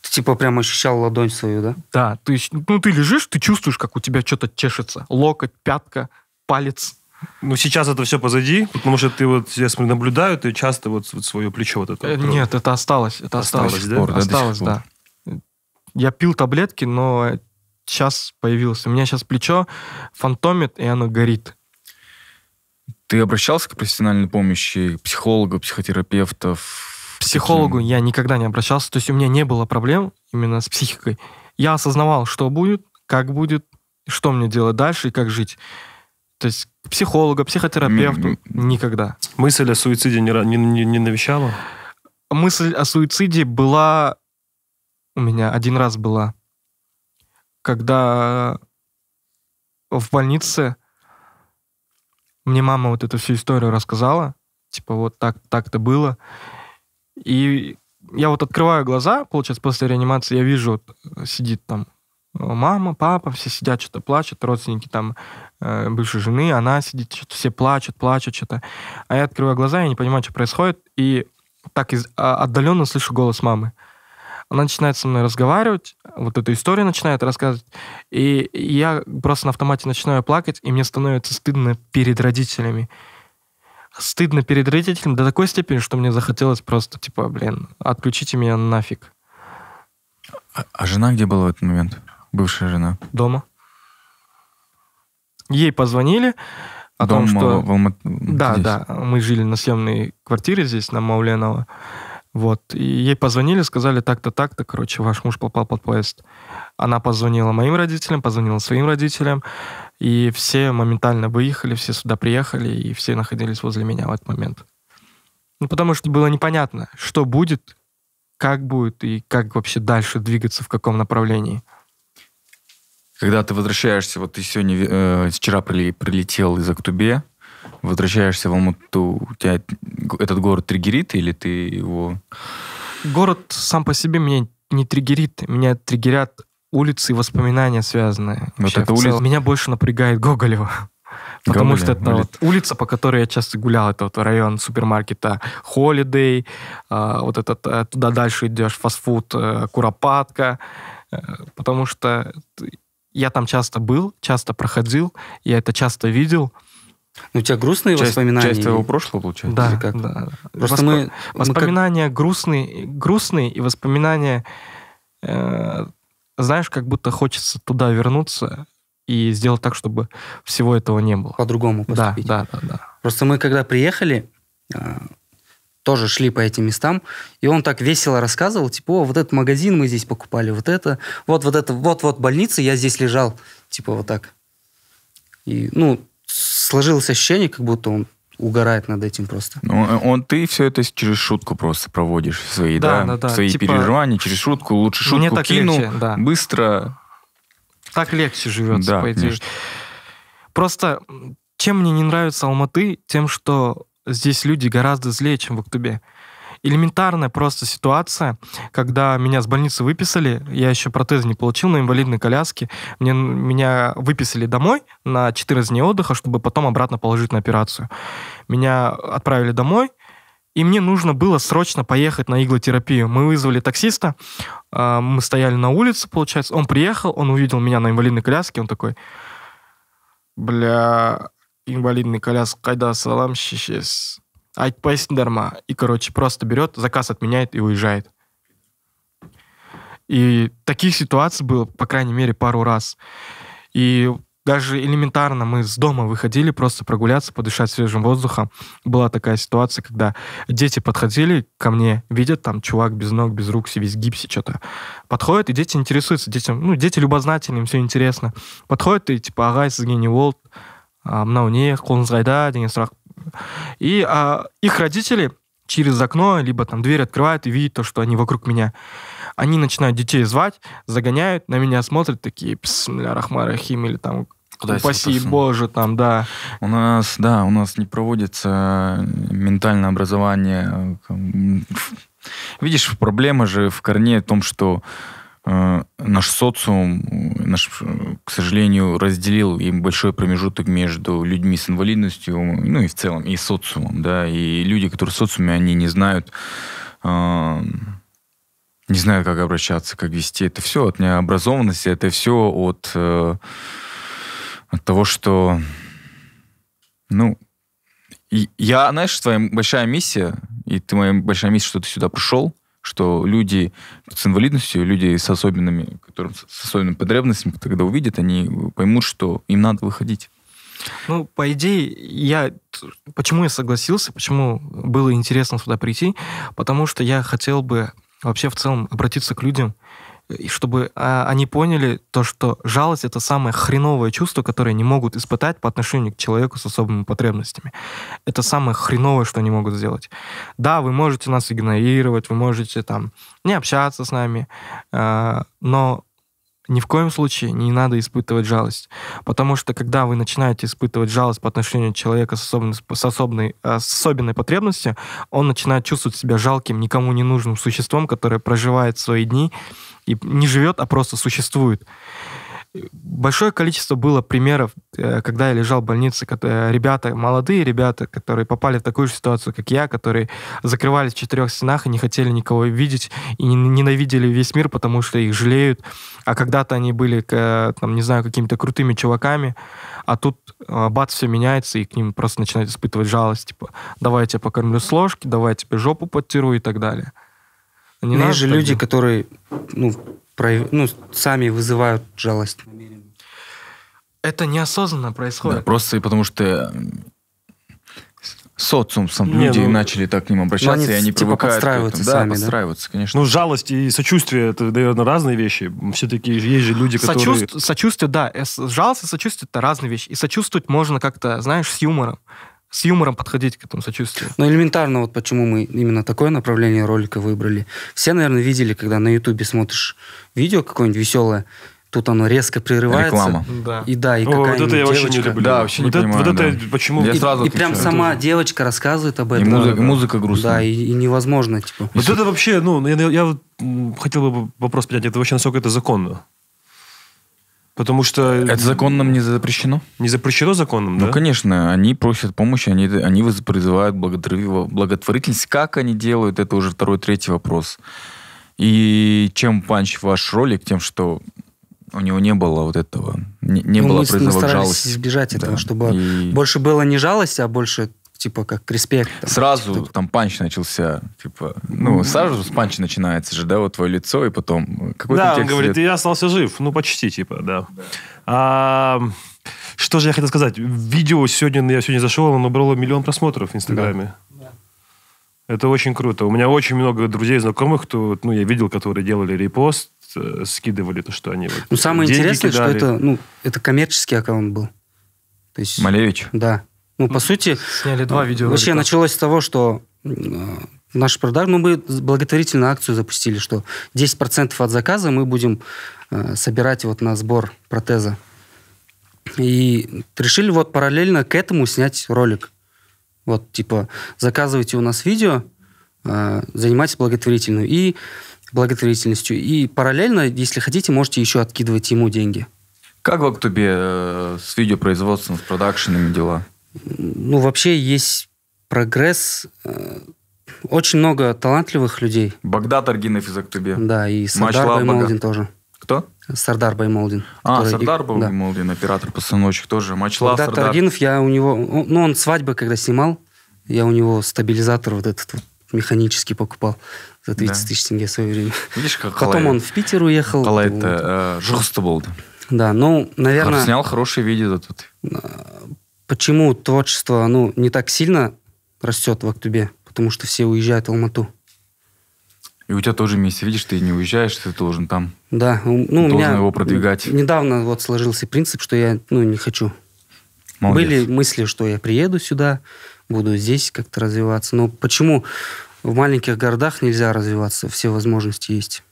Ты типа прям ощущал ладонь свою, да? Да. то есть, ну, ты лежишь, ты чувствуешь, как у тебя что-то чешется. Локоть, пятка, палец. Ну, сейчас это все позади, потому что ты вот, я смотрю, наблюдаю, ты часто вот, вот свое плечо вот это... Э, нет, это осталось. Это осталось, осталось да? Пор, да? Осталось, да. Я пил таблетки, но сейчас появился. У меня сейчас плечо фантомит, и оно горит. Ты обращался к профессиональной помощи, психолога, психотерапевтов? Психологу я никогда не обращался, то есть у меня не было проблем именно с психикой. Я осознавал, что будет, как будет, что мне делать дальше и как жить. То есть психолога, психотерапевту никогда. Мысль о суициде не, не, не, не навещала? Мысль о суициде была у меня один раз была, когда в больнице мне мама вот эту всю историю рассказала, типа вот так, так-то было. И я вот открываю глаза, получается, после реанимации я вижу, вот, э, сидит там э, мама, папа, все сидят, что-то плачут, родственники там э, бывшей жены, она сидит, что-то все плачут, плачут что-то. А я открываю глаза, я не понимаю, что происходит, и так из, а, отдаленно слышу голос мамы. Она начинает со мной разговаривать, вот эту историю начинает рассказывать. И я просто на автомате начинаю плакать, и мне становится стыдно перед родителями. Стыдно перед родителями до такой степени, что мне захотелось просто, типа, блин, отключите меня нафиг. А, а жена где была в этот момент? Бывшая жена? Дома. Ей позвонили, о Дом том, что... Э, в Алма... Да, здесь. да, мы жили на съемной квартире здесь, на Мауленово. Вот. И ей позвонили, сказали так-то, так-то, короче, ваш муж попал под поезд. Она позвонила моим родителям, позвонила своим родителям, и все моментально выехали, все сюда приехали, и все находились возле меня в этот момент. Ну, потому что было непонятно, что будет, как будет и как вообще дальше двигаться, в каком направлении. Когда ты возвращаешься, вот ты сегодня, э, вчера прилетел из Актубе, возвращаешься в Алмату, тебя этот город триггерит или ты его... Город сам по себе меня не триггерит, меня триггерят улицы и воспоминания связанные. Вот это улица... Меня больше напрягает Гоголева. Потому Гоголя, что это улица. вот улица, по которой я часто гулял, это вот район супермаркета Holiday, э, вот этот, э, туда дальше идешь, фастфуд, э, Куропатка, э, потому что я там часто был, часто проходил, я это часто видел, ну, у тебя грустные часть, воспоминания? Часть твоего прошлого, получается? Да. как? да. Просто Восп... мы, воспоминания мы как... грустные, грустные, и воспоминания, э, знаешь, как будто хочется туда вернуться и сделать так, чтобы всего этого не было. По-другому поступить. Да, да, да, да. Просто мы, когда приехали, э, тоже шли по этим местам, и он так весело рассказывал, типа, о, вот этот магазин мы здесь покупали, вот это, вот, вот это, вот, вот больница, я здесь лежал, типа, вот так. И, ну, сложилось ощущение, как будто он угорает над этим просто. Ну, э, он, ты все это через шутку просто проводишь свои, да, да, да, свои типа, переживания через шутку. Лучше шутку мне так кину, легче, да. быстро. Так легче живется, да, по идее. Конечно. Просто чем мне не нравится Алматы, тем, что здесь люди гораздо злее, чем в Актубе элементарная просто ситуация, когда меня с больницы выписали, я еще протез не получил на инвалидной коляске, мне, меня выписали домой на 14 дней отдыха, чтобы потом обратно положить на операцию. Меня отправили домой, и мне нужно было срочно поехать на иглотерапию. Мы вызвали таксиста, а, мы стояли на улице, получается. Он приехал, он увидел меня на инвалидной коляске, он такой, бля, инвалидный коляск, кайда салам сейчас ай пояснилар ма. И, короче, просто берет, заказ отменяет и уезжает. И таких ситуаций было, по крайней мере, пару раз. И даже элементарно мы с дома выходили просто прогуляться, подышать свежим воздухом. Была такая ситуация, когда дети подходили ко мне, видят там чувак без ног, без рук, весь гипси что-то. Подходят, и дети интересуются. Детям, ну, дети любознательны, им все интересно. Подходят и типа, Ага, из не болды мынау не қолыңыз қайда деген и а, их родители через окно, либо там дверь открывают и видят то, что они вокруг меня. Они начинают детей звать, загоняют, на меня смотрят такие, бисмилля, рахма, рахим, или там Куда Упаси Боже, там, да. У нас, да, у нас не проводится ментальное образование. Видишь, проблема же в корне в том, что Э, наш социум, наш, э, к сожалению, разделил им большой промежуток между людьми с инвалидностью, ну и в целом, и социумом, да, и люди, которые в социуме, они не знают, э, не знают, как обращаться, как вести. Это все от необразованности, это все от, э, от того, что, ну, и я, знаешь, твоя большая миссия, и ты моя большая миссия, что ты сюда пришел, что люди с инвалидностью, люди с особенными, которым, с особенными потребностями, когда увидят, они поймут, что им надо выходить. Ну, по идее, я... Почему я согласился, почему было интересно сюда прийти? Потому что я хотел бы вообще в целом обратиться к людям, и чтобы а, они поняли то, что жалость — это самое хреновое чувство, которое они могут испытать по отношению к человеку с особыми потребностями. Это самое хреновое, что они могут сделать. Да, вы можете нас игнорировать, вы можете там не общаться с нами, а, но ни в коем случае не надо испытывать жалость, потому что когда вы начинаете испытывать жалость по отношению человека с особенной, с особенной, э, с особенной потребностью, он начинает чувствовать себя жалким, никому не нужным существом, которое проживает свои дни и не живет, а просто существует большое количество было примеров, э, когда я лежал в больнице, э, ребята, молодые ребята, которые попали в такую же ситуацию, как я, которые закрывались в четырех стенах и не хотели никого видеть, и ненавидели весь мир, потому что их жалеют. А когда-то они были, э, там, не знаю, какими-то крутыми чуваками, а тут бац, все меняется, и к ним просто начинают испытывать жалость, типа, давай я тебя покормлю с ложки, давай я тебе жопу подтиру и так далее. Не Есть же люди, которые ну, ну, сами вызывают жалость. Это неосознанно происходит. Да, просто потому что э, социум сам не, люди ну, начали так к ним обращаться, ну, они, и они типа привыкают подстраиваются к этому. Сами, да, подстраиваются, да? конечно. Ну, жалость и сочувствие это, наверное, разные вещи. Все-таки есть же люди, которые. Сочувств... Сочувствие, да. Э, жалость и сочувствие это разные вещи. И сочувствовать можно как-то, знаешь, с юмором с юмором подходить к этому сочувствию. Но элементарно, вот почему мы именно такое направление ролика выбрали. Все, наверное, видели, когда на Ютубе смотришь видео какое-нибудь веселое, тут оно резко прерывается. Реклама. Да. И да, и какая-нибудь вот это я девочка. вообще не люблю. Да, вообще не это, понимаю. Вот да. это почему... и, сразу и прям сама это... девочка рассказывает об этом. И музыка, да, музыка грустная. Да, и, и невозможно, типа. Вот это вообще, ну, я, я, я хотел бы вопрос понять, это вообще насколько это законно? Потому что... Это законным не запрещено? Не запрещено законным, ну, да? Ну, конечно. Они просят помощи, они, они призывают благотворительность. Как они делают, это уже второй, третий вопрос. И чем панч ваш ролик, тем, что у него не было вот этого, не, не ну, было мы, призывок мы старались жалости. избежать этого, да. чтобы и... больше было не жалость, а больше типа как к респекту. Сразу типа, там панч начался, типа, ну, сразу с панча начинается же, да, вот твое лицо, и потом э, какой-то Да, он говорит, я остался жив, ну, почти, типа, да. А, что же я хотел сказать? Видео сегодня, я сегодня зашел, оно набрало миллион просмотров в Инстаграме. Да. Это очень круто. У меня очень много друзей, знакомых, кто, ну, я видел, которые делали репост, э, скидывали то, что они... Вот, ну, самое интересное, кидали. что это, ну, это коммерческий аккаунт был. То есть, Малевич? Да. Ну, по сути... Сняли два видео. Вообще началось с того, что э, наш продажи... Ну, мы благотворительную акцию запустили, что 10% от заказа мы будем э, собирать вот на сбор протеза. И решили вот параллельно к этому снять ролик. Вот, типа, заказывайте у нас видео, э, занимайтесь благотворительную и благотворительностью. И параллельно, если хотите, можете еще откидывать ему деньги. Как в Актубе с видеопроизводством, с продакшенами дела? Ну, вообще есть прогресс. Э, очень много талантливых людей. Багдад Аргинов из Актубе. Да, и Сардар Баймолдин тоже. Кто? Сардар Баймолдин. А, Сардар и... Баймолдин, да. оператор «Постановщик» тоже. Мачла Багдад Сардар. Аргинов, я у него... Ну, ну, он «Свадьбы» когда снимал, я у него стабилизатор вот этот вот механический покупал за 30 да. тысяч тенге в свое время. Видишь, как Потом қалай, он в Питер уехал. Қалай это вот. ә, э, жұрғысты болды. Да, ну, наверное... Снял хорошие видео тут. Почему творчество ну, не так сильно растет в Актубе? Потому что все уезжают в Алмату. И у тебя тоже миссия. Видишь, ты не уезжаешь, ты должен там. Да. Ну, должен у меня его продвигать. Недавно вот сложился принцип, что я ну, не хочу. Молодец. Были мысли, что я приеду сюда, буду здесь как-то развиваться. Но почему в маленьких городах нельзя развиваться? Все возможности есть.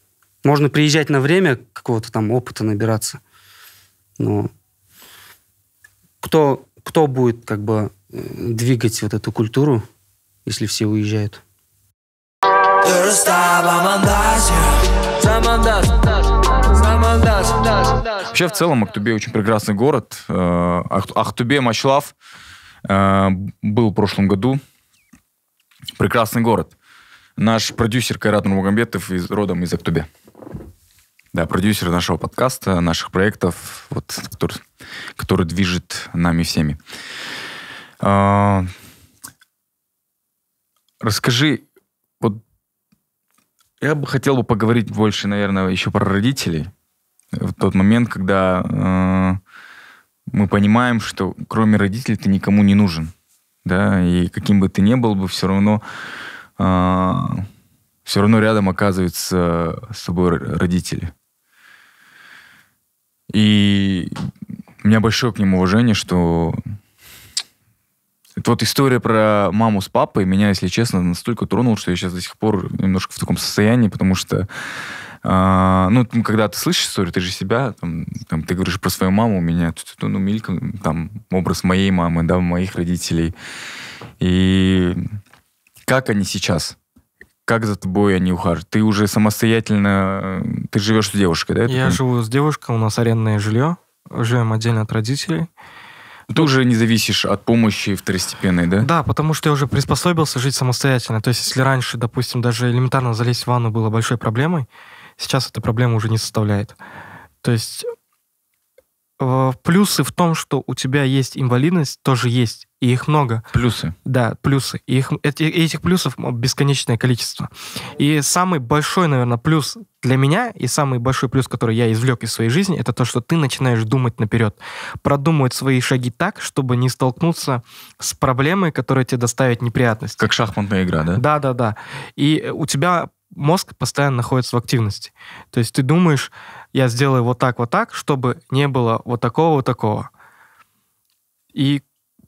Можно приезжать на время, какого-то там опыта набираться. Но кто кто будет как бы двигать вот эту культуру, если все уезжают? Вообще, в целом, Актубе очень прекрасный город. Э, Ахтубе Мачлав э, был в прошлом году. Прекрасный город. Наш продюсер Кайрат Нурмагомбетов из, родом из Актубе. Да, продюсер нашего подкаста, наших проектов, вот, который, который движет нами всеми. А, расскажи, вот я бы хотел бы поговорить больше, наверное, еще про родителей. В тот момент, когда э, мы понимаем, что кроме родителей ты никому не нужен, да, и каким бы ты ни был бы, все равно э, а, все равно рядом оказываются с тобой родители. И у меня большое к нему уважение, что... это Вот история про маму с папой меня, если честно, настолько тронула, что я сейчас до сих пор немножко в таком состоянии, потому что а, ну, когда ты слышишь историю, ты же себя, там, там, ты говоришь про свою маму, у меня тут, ну, Милька, там, образ моей мамы, да, моих родителей. И как они сейчас? как за тобой они ухаживают? Ты уже самостоятельно, э, ты живешь с девушкой, да? Я живу с девушкой, у нас арендное жилье, живем отдельно от родителей. Ты уже не зависишь от помощи второстепенной, да? Да, потому что я уже приспособился жить самостоятельно. То есть, если раньше, допустим, даже элементарно залезть в ванну было большой проблемой, сейчас эта проблема уже не составляет. То есть, э, плюсы в том, что у тебя есть инвалидность, тоже есть и их много. Плюсы. Да, плюсы. И их, эти, этих плюсов бесконечное количество. И самый большой, наверное, плюс для меня и самый большой плюс, который я извлек из своей жизни, это то, что ты начинаешь думать наперед, продумывать свои шаги так, чтобы не столкнуться с проблемой, которая тебе доставит неприятность. Как шахматная игра, да? Да, да, да. И у тебя мозг постоянно находится в активности. То есть ты думаешь, я сделаю вот так, вот так, чтобы не было вот такого, вот такого. И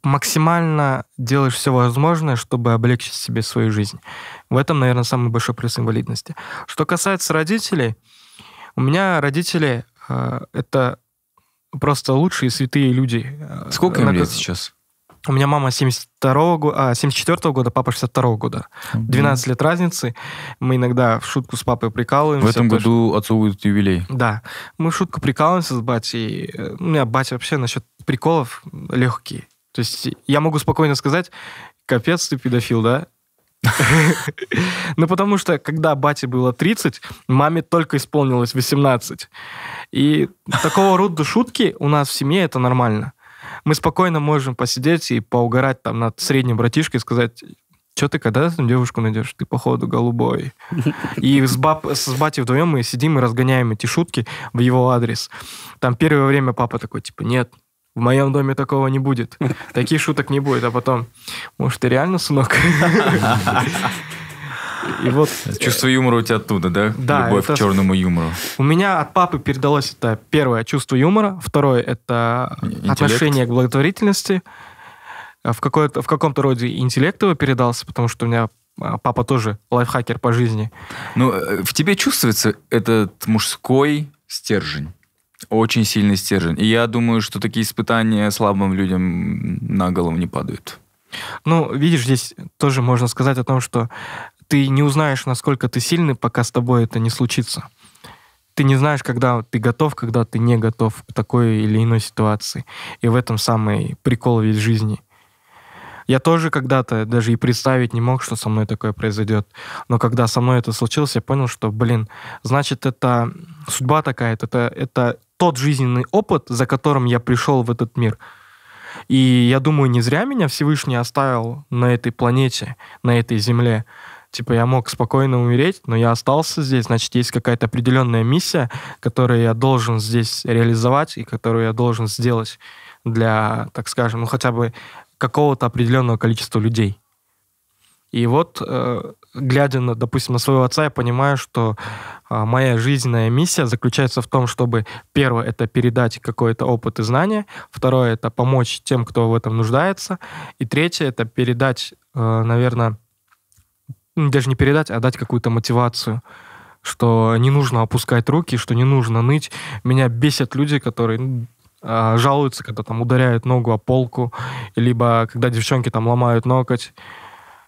максимально делаешь все возможное, чтобы облегчить себе свою жизнь. В этом, наверное, самый большой плюс инвалидности. Что касается родителей, у меня родители э, это просто лучшие святые люди. Э, Сколько им лет сейчас? У меня мама 72 года, а, 74 -го года, папа 62 -го года. 12 лет разницы. Мы иногда в шутку с папой прикалываемся. В этом году что... отцу будет юбилей. Да. Мы в шутку прикалываемся с батей. Э, у меня батя вообще насчет приколов легкий. То есть я могу спокойно сказать, капец ты педофил, да? Ну, потому что, когда бате было 30, маме только исполнилось 18. И такого рода шутки у нас в семье это нормально. Мы спокойно можем посидеть и поугарать там над средним братишкой и сказать, что ты когда там девушку найдешь? Ты, походу, голубой. И с, баб, с батей вдвоем мы сидим и разгоняем эти шутки в его адрес. Там первое время папа такой, типа, нет, в моем доме такого не будет. Таких шуток не будет. А потом, может, ты реально, сынок? И вот... Э, чувство юмора у тебя оттуда, да? Да. Любовь это... к черному юмору. У меня от папы передалось это первое чувство юмора, второе это Интеллект. отношение к благотворительности, в, какой-то, в каком-то роде интеллект его передался, потому что у меня а, папа тоже лайфхакер по жизни. Ну, э, в тебе чувствуется этот мужской стержень? Очень сильный стержень. И я думаю, что такие испытания слабым людям на голову не падают. Ну, видишь, здесь тоже можно сказать о том, что ты не узнаешь, насколько ты сильный, пока с тобой это не случится. Ты не знаешь, когда ты готов, когда ты не готов к такой или иной ситуации. И в этом самый прикол ведь жизни. Я тоже когда-то даже и представить не мог, что со мной такое произойдет. Но когда со мной это случилось, я понял, что, блин, значит, это судьба такая, это, это тот жизненный опыт, за которым я пришел в этот мир. И я думаю, не зря меня Всевышний оставил на этой планете, на этой земле. Типа я мог спокойно умереть, но я остался здесь, значит, есть какая-то определенная миссия, которую я должен здесь реализовать и которую я должен сделать для, так скажем, ну хотя бы какого-то определенного количества людей. И вот э, глядя, на, допустим, на своего отца, я понимаю, что а, моя жизненная миссия заключается в том, чтобы, первое, это передать какой-то опыт и знания, второе, это помочь тем, кто в этом нуждается, и третье, это передать, э, наверное, даже не передать, а дать какую-то мотивацию что не нужно опускать руки, что не нужно ныть. Меня бесят люди, которые а, жалуются, когда там ударяют ногу о полку, либо когда девчонки там ломают ноготь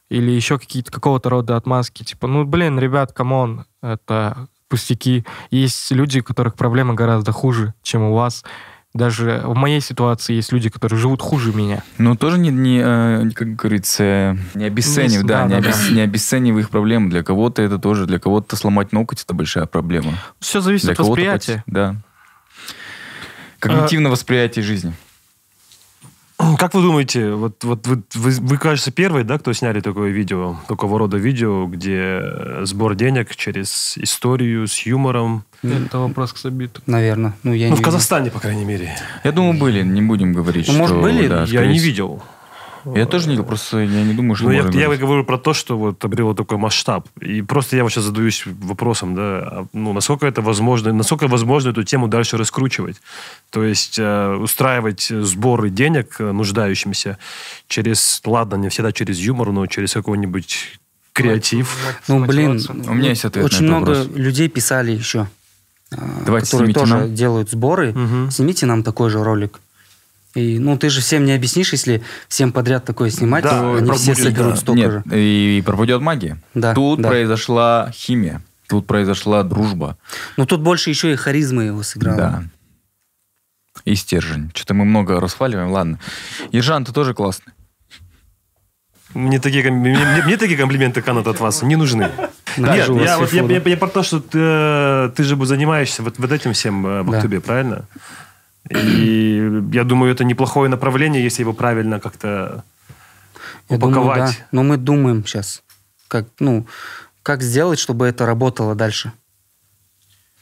или еще какие-то какого-то рода отмазки. Типа, ну, блин, ребят, камон, это пустяки. Есть люди, у которых проблемы гораздо хуже, чем у вас. Даже в моей ситуации есть люди, которые живут хуже меня. Ну, тоже не, не э, как говорится, не обесценив, не, да, да, не, да, обес, да, не обесценив их проблемы Для кого-то это тоже, для кого-то сломать ноготь это большая проблема. Все зависит для от восприятия. Да. Когнитивное а... Э, восприятие жизни. Как вы думаете, вот, вот вы, вы, вы, кажется, первый, да, кто сняли такое видео, такого рода видео, где э, сбор денег через историю с юмором? Это вопрос к Сабиту. Наверное. Ну, я ну в видел. Казахстане, по крайней мере. Я думаю, были. Не будем говорить, ну, что... Может, были? Да, я не видел. Я тоже не видел, просто я не думаю, что... Ну, я, я говорю про то, что вот обрело такой масштаб. И просто я вот сейчас задаюсь вопросом, да, а, ну, насколько это возможно, насколько возможно эту тему дальше раскручивать. То есть э, устраивать сборы денег э, нуждающимся через, ладно, не всегда через юмор, но через какой-нибудь креатив. Ну, блин, у меня есть ответ Очень на этот много вопрос. людей писали еще, Давайте э, которые тоже нам. делают сборы. Угу. Снимите нам такой же ролик. И, ну, ты же всем не объяснишь, если всем подряд такое снимать, да, то не все соберут да. столько Нет, же. И пропадет магия. Да, Тут да. произошла химия. Тут произошла дружба. Ну, тут больше еще и харизма его сыграла. Да. И стержень. Что-то мы много расхваливаем. Ладно. Ежан, ты тоже классный. Мне такие, мне, мне, мне такие комплименты, Канат, от вас не нужны. Нет, я, вот, я, я, я про то, что ты, э, ты же занимаешься вот, вот этим всем э, в Актубе, да. правильно? И я думаю, это неплохое направление, если его правильно как-то упаковать. Думаю, да. Но мы думаем сейчас, как, ну, как сделать, чтобы это работало дальше.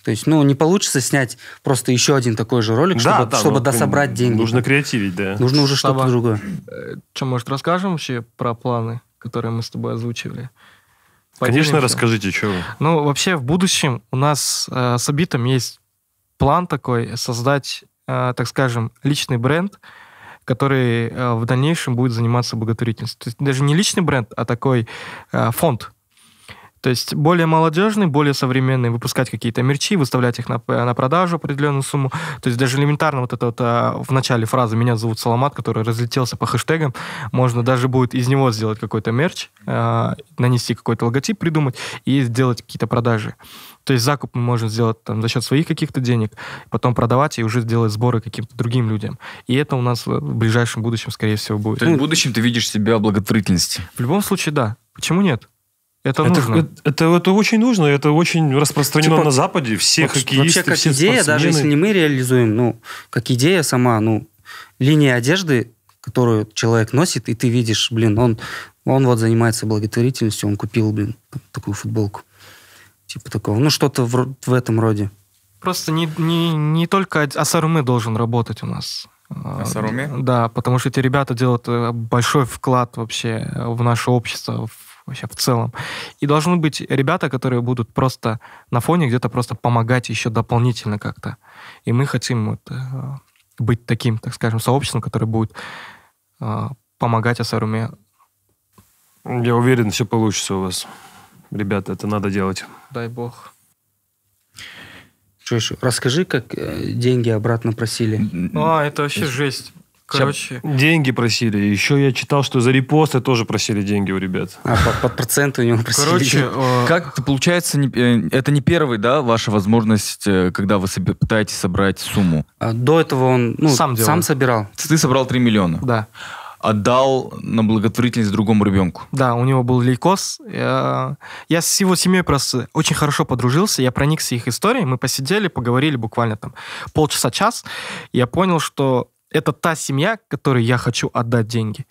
То есть, ну, не получится снять просто еще один такой же ролик, да, чтобы, да, чтобы ну, дособрать деньги. Нужно креативить, да. Нужно уже что-то другое. Э, что, может, расскажем вообще про планы, которые мы с тобой озвучивали? Поделимся. Конечно, расскажите, что вы. Ну, вообще, в будущем у нас э, с Абитом есть план такой создать а, так скажем, личный бренд, который а, в дальнейшем будет заниматься благотворительностью. То есть даже не личный бренд, а такой а, фонд. То есть более молодежный, более современный, выпускать какие-то мерчи, выставлять их на, на продажу определенную сумму. То есть даже элементарно вот это вот а, в начале фразы «меня зовут Саламат», который разлетелся по хэштегам, можно даже будет из него сделать какой-то мерч, а, нанести какой-то логотип, придумать и сделать какие-то продажи. То есть закуп мы можем сделать там, за счет своих каких-то денег, потом продавать и уже сделать сборы каким-то другим людям. И это у нас в ближайшем будущем, скорее всего, будет. То есть в будущем ты видишь себя в благотворительности? В любом случае, да. Почему нет? Это, это нужно. Это, это, это очень нужно, это очень распространено типа, на Западе. Все вот, хоккеисты, вообще, как все идея, спортсмены. даже если не мы реализуем, ну, как идея сама, ну, линия одежды, которую человек носит, и ты видишь, блин, он, он вот занимается благотворительностью, он купил, блин, такую футболку. Типа такого. Ну, что-то в, в этом роде. Просто не, не, не только Асарумы должен работать у нас. Асаруме? Да, потому что эти ребята делают э, большой вклад вообще в наше общество, в вообще в целом. И должны быть ребята, которые будут просто на фоне где-то просто помогать еще дополнительно как-то. И мы хотим вот, э, быть таким, так скажем, сообществом, которое будет э, помогать Асаруме. Я уверен, все получится у вас ребята, это надо делать. Дай бог. Джош, расскажи, как э, деньги обратно просили. А, это вообще жесть. Короче. Деньги просили. Еще я читал, что за репосты тоже просили деньги у ребят. А, под, под проценты у него просили. Короче, э, как получается, э, это не первый, да, ваша возможность, когда вы пытаетесь собрать сумму? А до этого он ну, сам, сам собирал. Ты собрал 3 миллиона? Да отдал на благотворительность другому ребенку. Да, у него был лейкоз. Я, я с его семьей просто очень хорошо подружился, я проникся их историей, мы посидели, поговорили буквально там полчаса-час, я понял, что это та семья, которой я хочу отдать деньги.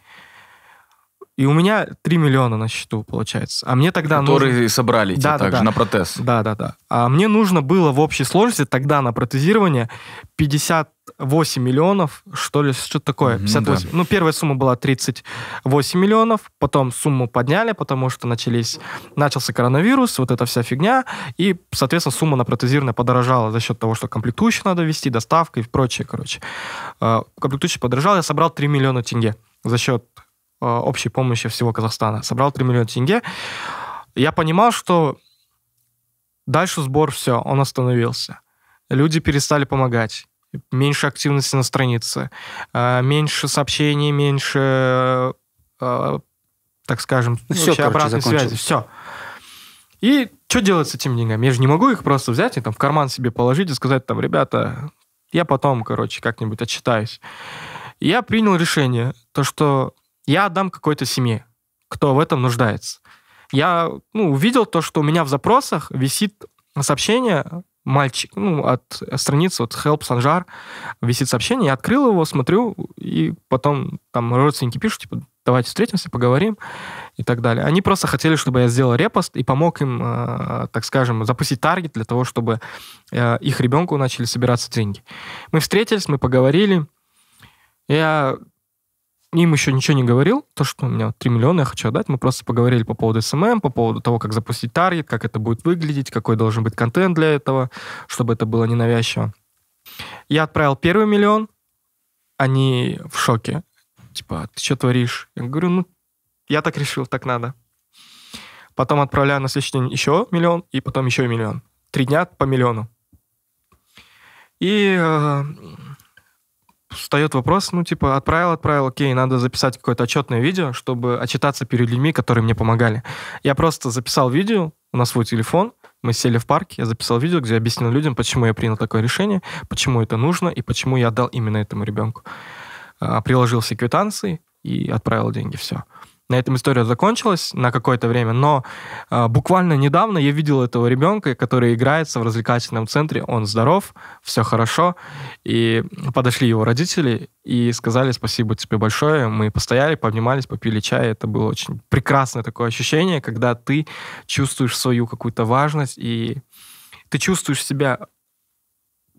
И у меня 3 миллиона на счету, получается. А мне тогда Которые нужно... собрали да, да, также да. на протез. Да, да, да. А мне нужно было в общей сложности тогда на протезирование 50 8 миллионов, что ли, что-то такое. 58. Да. Ну, первая сумма была 38 миллионов, потом сумму подняли, потому что начались, начался коронавирус, вот эта вся фигня, и, соответственно, сумма на протезированное подорожала за счет того, что комплектующие надо вести, доставка и прочее, короче. А, комплектующие подорожал, я собрал 3 миллиона тенге за счет а, общей помощи всего Казахстана. Собрал 3 миллиона тенге. Я понимал, что дальше сбор все, он остановился. Люди перестали помогать меньше активности на странице, э, меньше сообщений, меньше, э, так скажем, все, короче, обратной связи. Все. И что делать с этими деньгами? Я же не могу их просто взять и там в карман себе положить и сказать там, ребята, я потом, короче, как-нибудь отчитаюсь. я принял решение, то, что я отдам какой-то семье, кто в этом нуждается. Я ну, увидел то, что у меня в запросах висит сообщение мальчик, ну, от страницы, вот help Санжар, висит сообщение, я открыл его, смотрю, и потом там родственники пишут, типа, давайте встретимся, поговорим и так далее. Они просто хотели, чтобы я сделал репост и помог им, э, так скажем, запустить таргет для того, чтобы э, их ребенку начали собираться деньги. Мы встретились, мы поговорили. Я им еще ничего не говорил, то, что у меня 3 миллиона я хочу отдать, мы просто поговорили по поводу SMM, эм эм, по поводу того, как запустить таргет, как это будет выглядеть, какой должен быть контент для этого, чтобы это было ненавязчиво. Я отправил первый миллион, они в шоке. Типа, «А ты что творишь? Я говорю, ну, я так решил, так надо. Потом отправляю на следующий день еще миллион, и потом еще миллион. Три дня по миллиону. И э, встает вопрос, ну, типа, отправил, отправил, окей, надо записать какое-то отчетное видео, чтобы отчитаться перед людьми, которые мне помогали. Я просто записал видео, у нас свой телефон, мы сели в парк, я записал видео, где я объяснил людям, почему я принял такое решение, почему это нужно и почему я отдал именно этому ребенку. А, Приложил все квитанции и отправил деньги, все. На этом история закончилась на какое-то время, но э, буквально недавно я видел этого ребенка, который играется в развлекательном центре. Он здоров, все хорошо. И подошли его родители и сказали спасибо тебе большое. Мы постояли, поднимались, попили чай. Это было очень прекрасное такое ощущение, когда ты чувствуешь свою какую-то важность и ты чувствуешь себя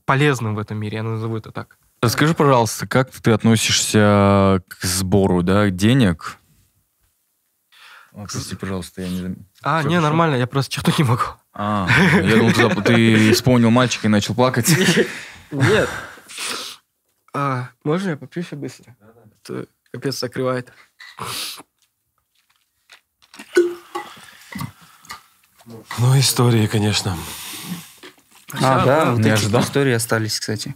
полезным в этом мире, я назову это так. Расскажи, пожалуйста, как ты относишься к сбору да, денег кстати, пожалуйста, я не... А, не, нормально, я просто чихнуть не могу. А, я думал, ты, ты вспомнил мальчика и начал плакать. Нет. А, можно я попью все быстро? капец закрывает. Ну, истории, конечно. А, а да, не ожидал. истории остались, кстати.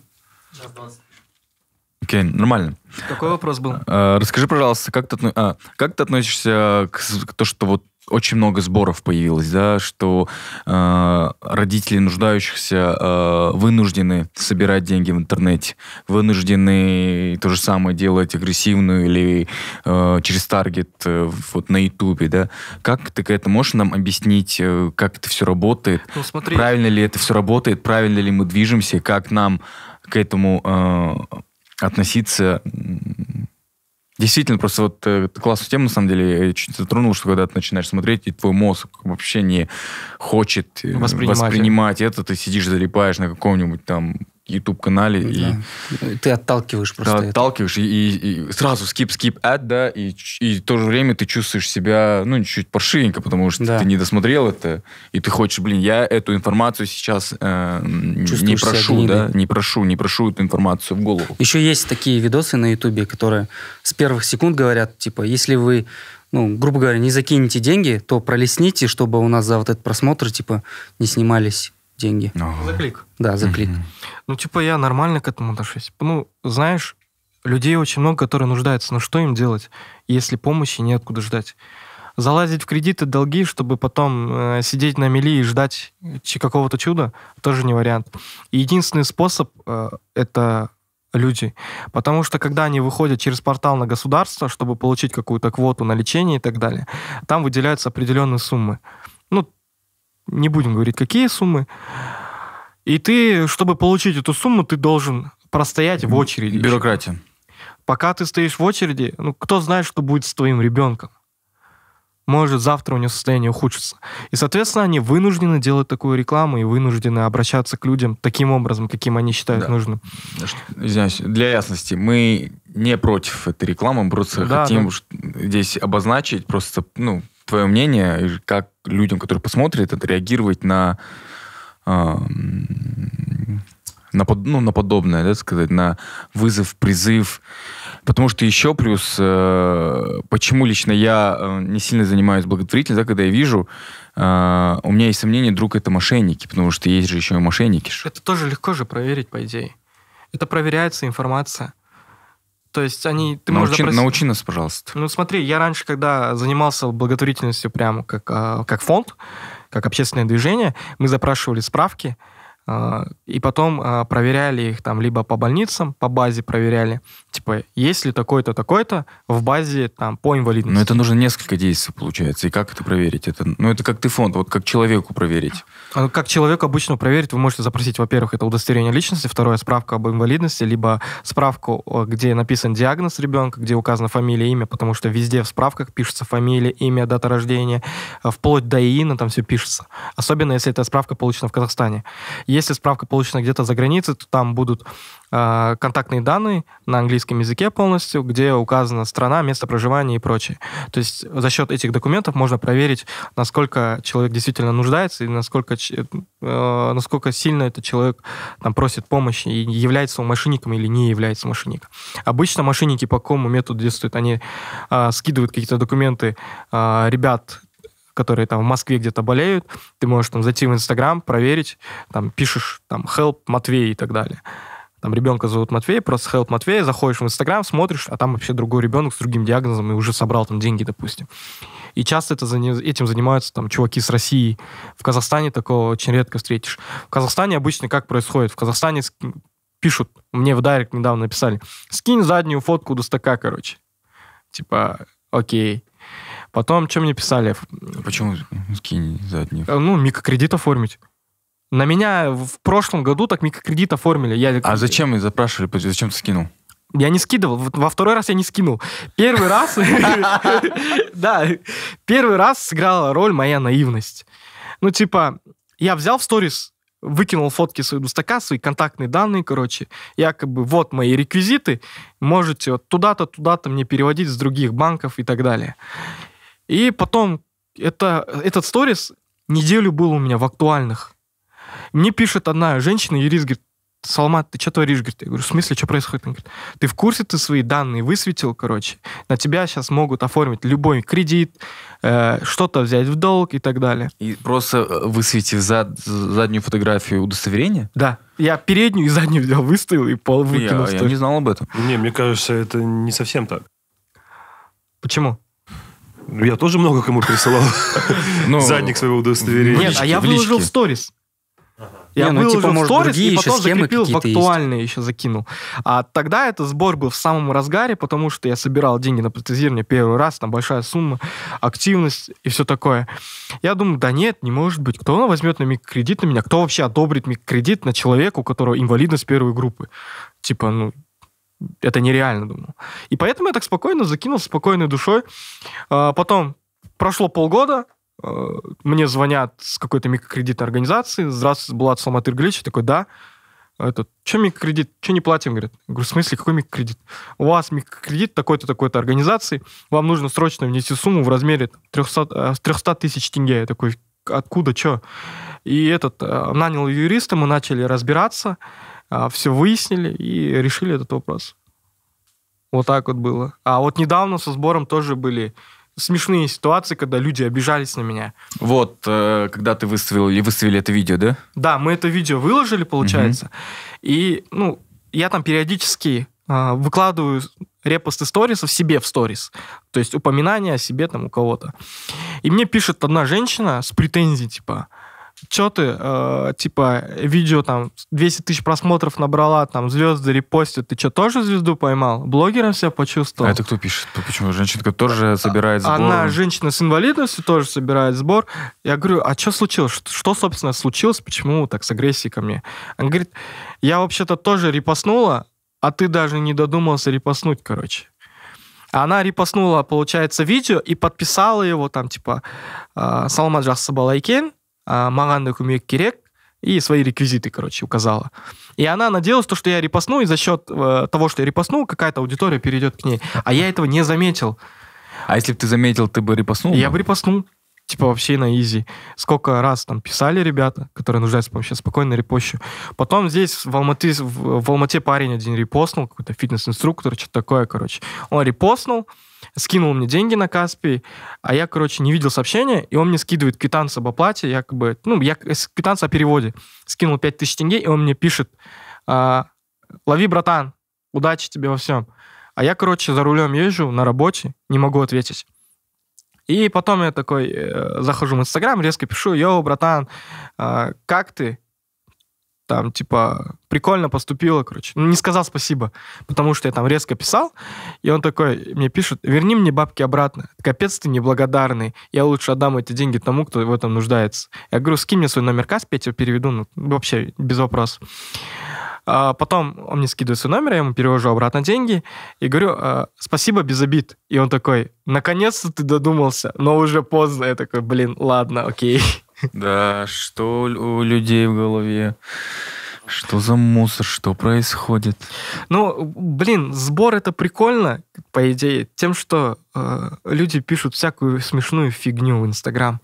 Окей, нормально. Какой вопрос был? Э, расскажи, пожалуйста, как ты, а, как ты относишься к, к то, что вот очень много сборов появилось, да, что э, родители нуждающихся э, вынуждены собирать деньги в интернете, вынуждены то же самое делать агрессивную или э, через таргет э, вот на Ютубе, да. Как ты к этому можешь нам объяснить, э, как это все работает? Ну, смотри. Правильно ли это все работает? Правильно ли мы движемся? Как нам к этому э, относиться Действительно, просто вот э, классную тему, на самом деле, я чуть затронул, что когда ты начинаешь смотреть, и твой мозг вообще не хочет э, воспринимать, воспринимать это, ты сидишь, залипаешь на каком-нибудь там YouTube-канале. Да. И ты отталкиваешь просто. Ты отталкиваешь, и, и, и сразу скип-скип ад, да, и, и в то же время ты чувствуешь себя, ну, чуть паршивенько, потому что да. ты не досмотрел это, и ты хочешь, блин, я эту информацию сейчас э, не прошу, да, не прошу, не прошу эту информацию в голову. Еще есть такие видосы на YouTube, которые с первых секунд говорят, типа, если вы ну, грубо говоря, не закинете деньги, то пролесните, чтобы у нас за вот этот просмотр, типа, не снимались деньги. Ага. За клик. Да, за клик. Ну, типа, я нормально к этому отношусь. Ну, знаешь, людей очень много, которые нуждаются. Но что им делать, если помощи неоткуда ждать? Залазить в кредиты, долги, чтобы потом э, сидеть на мели и ждать какого-то чуда, тоже не вариант. единственный способ э, это люди. Потому что когда они выходят через портал на государство, чтобы получить какую-то квоту на лечение и так далее, там выделяются определенные суммы. Ну, не будем говорить, какие суммы. И ты, чтобы получить эту сумму, ты должен простоять в очереди. Бюрократия. Еще. Пока ты стоишь в очереди, ну, кто знает, что будет с твоим ребенком. Может, завтра у него состояние ухудшится. И, соответственно, они вынуждены делать такую рекламу и вынуждены обращаться к людям таким образом, каким они считают да. нужным. Извиняюсь, для ясности, мы не против этой рекламы, просто да, хотим да. здесь обозначить, просто, ну, твое мнение, как людям, которые посмотрят, отреагировать реагировать на на, под, ну, на подобное, да, сказать, на вызов, призыв. Потому что еще плюс, э, почему лично я э, не сильно занимаюсь благотворительностью, да, когда я вижу, э, у меня есть сомнение, друг это мошенники, потому что есть же еще и мошенники. Это тоже легко же проверить, по идее. Это проверяется информация. То есть они... Ты научи, можешь научи нас, пожалуйста. Ну смотри, я раньше, когда занимался благотворительностью прямо как, а, как фонд, как общественное движение, мы запрашивали справки, а, и потом а, проверяли их там либо по больницам, по базе проверяли, типа, есть ли такой-то, такой-то в базе там по инвалидности. Но это нужно несколько действий, получается. И как это проверить? Это, ну, это как ты фонд, вот как человеку проверить. А, как человек обычно проверить, вы можете запросить, во-первых, это удостоверение личности, второе, справка об инвалидности, либо справку, где написан диагноз ребенка, где указана фамилия, имя, потому что везде в справках пишется фамилия, имя, дата рождения, вплоть до ИИНа там все пишется. Особенно, если эта справка получена в Казахстане если справка получена где-то за границей, то там будут э, контактные данные на английском языке полностью, где указана страна, место проживания и прочее. То есть за счет этих документов можно проверить, насколько человек действительно нуждается и насколько, э, э, насколько сильно этот человек там, просит помощи и является он мошенником или не является мошенником. Обычно мошенники по какому методу действуют? Они э, скидывают какие-то документы э, ребят которые там в Москве где-то болеют, ты можешь там зайти в Инстаграм, проверить, там пишешь там help Матвей и так далее. Там ребенка зовут Матвей, просто help Матвей, заходишь в Инстаграм, смотришь, а там вообще другой ребенок с другим диагнозом и уже собрал там деньги, допустим. И часто это, этим занимаются там чуваки с России. В Казахстане такого очень редко встретишь. В Казахстане обычно как происходит? В Казахстане пишут, мне в Дайрект недавно написали, скинь заднюю фотку до стака, короче. Типа, окей. Потом, чем мне писали? Почему скинь задних? Э, ну, микрокредит оформить. На меня в прошлом году так микрокредит оформили. Я... А зачем мы запрашивали? Зачем ты скинул? Я не скидывал. Во второй раз я не скинул. Первый раз... Да, первый раз сыграла роль моя наивность. Ну, типа, я взял в сторис, выкинул фотки своего стака, свои контактные данные, короче. Якобы, вот мои реквизиты. Можете вот туда-то, туда-то мне переводить с других банков и так далее. И потом это, этот сторис неделю был у меня в актуальных. Мне пишет одна женщина, юрист, говорит, Салмат, ты что творишь? Говорит, я говорю, в смысле, что происходит? Он говорит, ты в курсе, ты свои данные высветил, короче, на тебя сейчас могут оформить любой кредит, э, что-то взять в долг и так далее. И просто э, высветив зад, заднюю фотографию удостоверения? Да. Я переднюю и заднюю взял, выставил и пол выкинул. Я, я не знал об этом. Не, мне кажется, это не совсем так. Почему? Я тоже много кому присылал ну, задник своего удостоверения. Нет, а я выложил в сторис. Я не, ну, выложил ну, типа, может, сторис и потом закрепил в актуальные есть. еще закинул. А тогда этот сбор был в самом разгаре, потому что я собирал деньги на протезирование первый раз, там большая сумма, активность и все такое. Я думаю, да нет, не может быть. Кто возьмет на микрокредит на меня? Кто вообще одобрит микрокредит на человека, у которого инвалидность первой группы? Типа, ну, это нереально, думал. И поэтому я так спокойно закинул, спокойной душой. А, потом прошло полгода, а, мне звонят с какой-то микрокредитной организации. Здравствуйте, Булат Салматыр Глич. такой, да. Этот, что микрокредит? Что не платим? Говорит. Я говорю, в смысле, какой микрокредит? У вас микрокредит такой-то, такой-то организации. Вам нужно срочно внести сумму в размере 300, 300 э, тысяч тенге. Я такой, откуда, что? И этот, э, нанял юриста, мы начали разбираться. А, все выяснили и решили этот вопрос. Вот так вот было. А вот недавно со сбором тоже были смешные ситуации, когда люди обижались на меня. Вот, э, когда ты выставил и выставили это видео, да? Да, мы это видео выложили, получается. Угу. И, ну, я там периодически э, выкладываю репосты сторисов себе в сторис. То есть упоминание о себе там у кого-то. И мне пишет одна женщина с претензией, типа, э, что ты, э, типа, видео там 200 тысяч просмотров набрала, там, звезды репостят, ты что, тоже звезду поймал? Блогером себя почувствовал? А это кто пишет? Почему? женщина тоже а, собирает а, сбор? Она, женщина с инвалидностью, тоже собирает сбор. Я говорю, а что случилось? Что, что, собственно, случилось? Почему так с агрессией ко мне? Она говорит, я вообще-то тоже репостнула, а ты даже не додумался репостнуть, короче. А она репостнула, получается, видео и подписала его там, типа, э, «Саламаджас Сабалайкен», а, маған да көмек керек и свои реквизиты, короче, указала. И она надеялась, то, что я репостну, и за счет э, того, что я репостнул, какая-то аудитория перейдет к ней. А я этого не заметил. А если бы ты заметил, ты бы репостнул? Я бы репостнул. Типа вообще на изи. Сколько раз там писали ребята, которые нуждаются помощи, спокойно репощу. Потом здесь в Алматы, в, в Алмате парень один репостнул, какой-то фитнес-инструктор, что-то такое, короче. Он репостнул, скинул мне деньги на Каспий, а я, короче, не видел сообщения, и он мне скидывает квитанцию об оплате, якобы, ну, я квитанцию о переводе. Скинул 5000 тенге, и он мне пишет, «А, лови, братан, удачи тебе во всем. А я, короче, за рулем езжу на работе, не могу ответить. И потом я такой э, захожу в Инстаграм, резко пишу, йоу, братан, э, как ты? там, типа, прикольно поступила, короче. Ну, не сказал спасибо, потому что я там резко писал, и он такой мне пишет, верни мне бабки обратно, капец ты неблагодарный, я лучше отдам эти деньги тому, кто в этом нуждается. Я говорю, скинь мне свой номер касс, Петя, переведу, ну, вообще без вопросов. А потом он мне скидывает свой номер, я ему перевожу обратно деньги и говорю, «А, спасибо, без обид. И он такой, наконец-то ты додумался, но уже поздно. Я такой, блин, ладно, окей. Да, что у людей в голове? Что за мусор? Что происходит? Ну, блин, сбор это прикольно, по идее, тем, что э, люди пишут всякую смешную фигню в Инстаграм.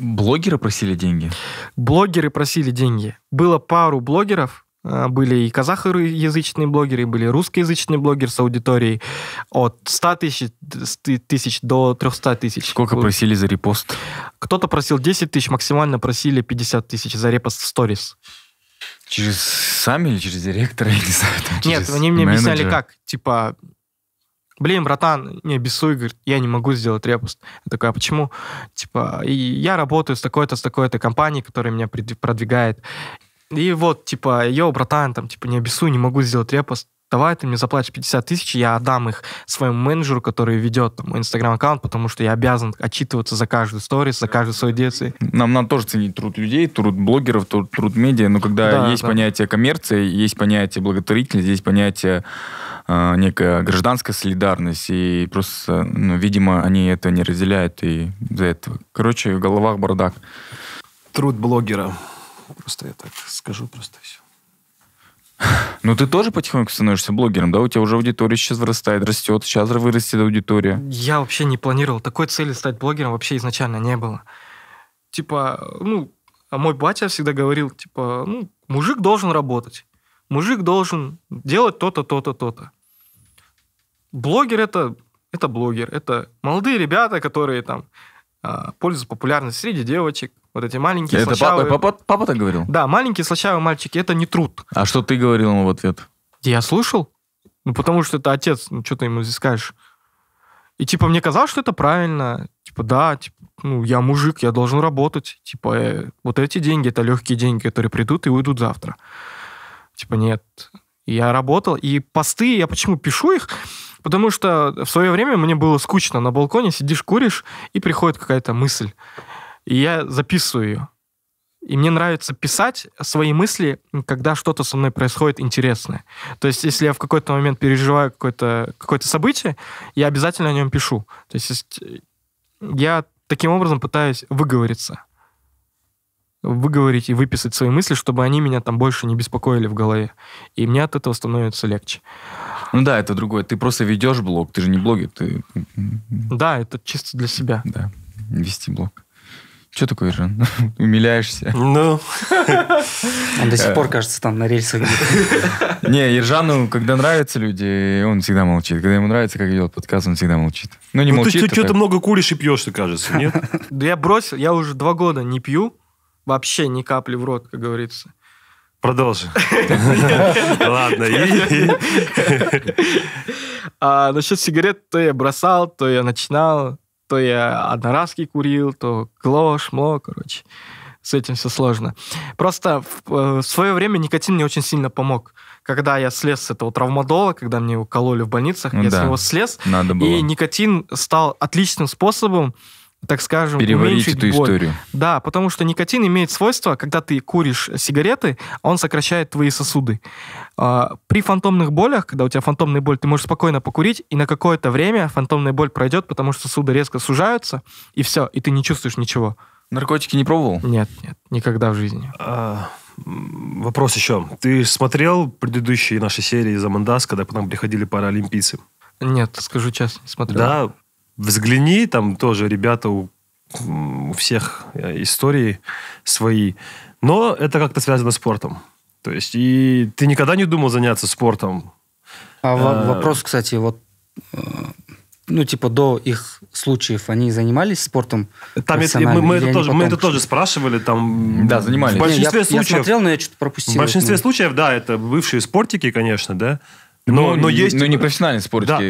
Блогеры просили деньги? Блогеры просили деньги. Было пару блогеров, а, были и казахоязычные блогеры, и были русскоязычные блогеры с аудиторией от 100 тысяч, до 300 тысяч. Сколько просили за репост? Кто-то просил 10 тысяч, максимально просили 50 тысяч за репост в сторис. Через сами или через директора, я не знаю. Там, Нет, они мне менеджера. объясняли как. Типа, блин, братан, не бесуй, говорит, я не могу сделать репост. Я такой, а почему? Типа, и я работаю с такой-то, с такой-то компанией, которая меня продвигает. И вот, типа, йоу, братан, там, типа, не обессуй, не могу сделать репост. Давай ты мне заплатишь 50 тысяч, я отдам их своему менеджеру, который ведет там, мой инстаграм-аккаунт, потому что я обязан отчитываться за каждую сторис, за каждую свою детство. Нам надо тоже ценить труд людей, труд блогеров, труд, труд медиа, но когда да, есть да. понятие коммерции, есть понятие благотворительность, есть понятие э, некая гражданская солидарность, и просто, ну, видимо, они это не разделяют и за этого. Короче, в головах бардак. Труд блогера. Просто я так скажу, просто все. Ну, ты тоже потихоньку становишься блогером, да? У тебя уже аудитория сейчас вырастает, растет, сейчас вырастет аудитория. Я вообще не планировал. Такой цели стать блогером вообще изначально не было. Типа, ну, а мой батя всегда говорил, типа, ну, мужик должен работать. Мужик должен делать то-то, то-то, то-то. Блогер это, это блогер. Это молодые ребята, которые там а, пользуются популярностью среди девочек, вот эти маленькие это слащавые... Папа, папа, папа так говорил? Да, маленькие слащавые мальчики, это не труд. А что ты говорил ему в ответ? Я слушал. Ну, потому что это отец, ну, что ты ему здесь скажешь? И, типа, мне казалось, что это правильно. Типа, да, типа, ну, я мужик, я должен работать. Типа, э, вот эти деньги, это легкие деньги, которые придут и уйдут завтра. Типа, нет. Я работал, и посты, я почему пишу их? Потому что в свое время мне было скучно. На балконе сидишь, куришь, и приходит какая-то мысль и я записываю ее. И мне нравится писать свои мысли, когда что-то со мной происходит интересное. То есть, если я в какой-то момент переживаю какое-то какое событие, я обязательно о нем пишу. То есть, э, я таким образом пытаюсь выговориться. Выговорить и выписать свои мысли, чтобы они меня там больше не беспокоили в голове. И мне от этого становится легче. Ну да, это другое. Ты просто ведешь блог, ты же не блогер, ты... Да, это чисто для себя. Да, вести блог. Что такое, Жан? Умиляешься? Ну. Он до сих пор, э. кажется, там на рельсах. Не, Ержану, когда нравятся люди, он всегда молчит. Когда ему нравится, как идет подкаст, он всегда молчит. Ну, не ну, молчит. Ты что-то много куришь и пьешь, ты, кажется, нет? Да я бросил, я уже два года не пью. Вообще ни капли в рот, как говорится. Продолжи. Ладно. А Насчет сигарет, то я бросал, то я начинал то я одноразки курил, то гло, шмло, короче. С этим все сложно. Просто в, э, в свое время никотин мне очень сильно помог. Когда я слез с этого травмодола, когда мне его кололи в больницах, ну, я да. с него слез. Надо было. И никотин стал отличным способом так скажем, переварить эту боль. историю. Да, потому что никотин имеет свойство, когда ты куришь сигареты, он сокращает твои сосуды. А, при фантомных болях, когда у тебя фантомная боль, ты можешь спокойно покурить, и на какое-то время фантомная боль пройдет, потому что сосуды резко сужаются, и все, и ты не чувствуешь ничего. Наркотики не пробовал? Нет, нет, никогда в жизни. А, вопрос еще. Ты смотрел предыдущие наши серии за Мандас, когда к нам приходили паралимпийцы? Нет, скажу честно, смотрел. Да, взгляни, там тоже ребята у, у всех э, истории свои. Но это как-то связано с спортом. То есть, и ты никогда не думал заняться спортом? А э -э вопрос, кстати, вот э, ну, типа, до их случаев они занимались спортом? Там это, мы, мы, это тоже, потом... мы это тоже спрашивали, там... Да, занимались. В большинстве не, я, случаев... Я смотрел, но я что-то пропустил. В большинстве это, ну. случаев, да, это бывшие спортики, конечно, да. Но, ну, но, но есть... Но ну, не профессиональные спорт, да.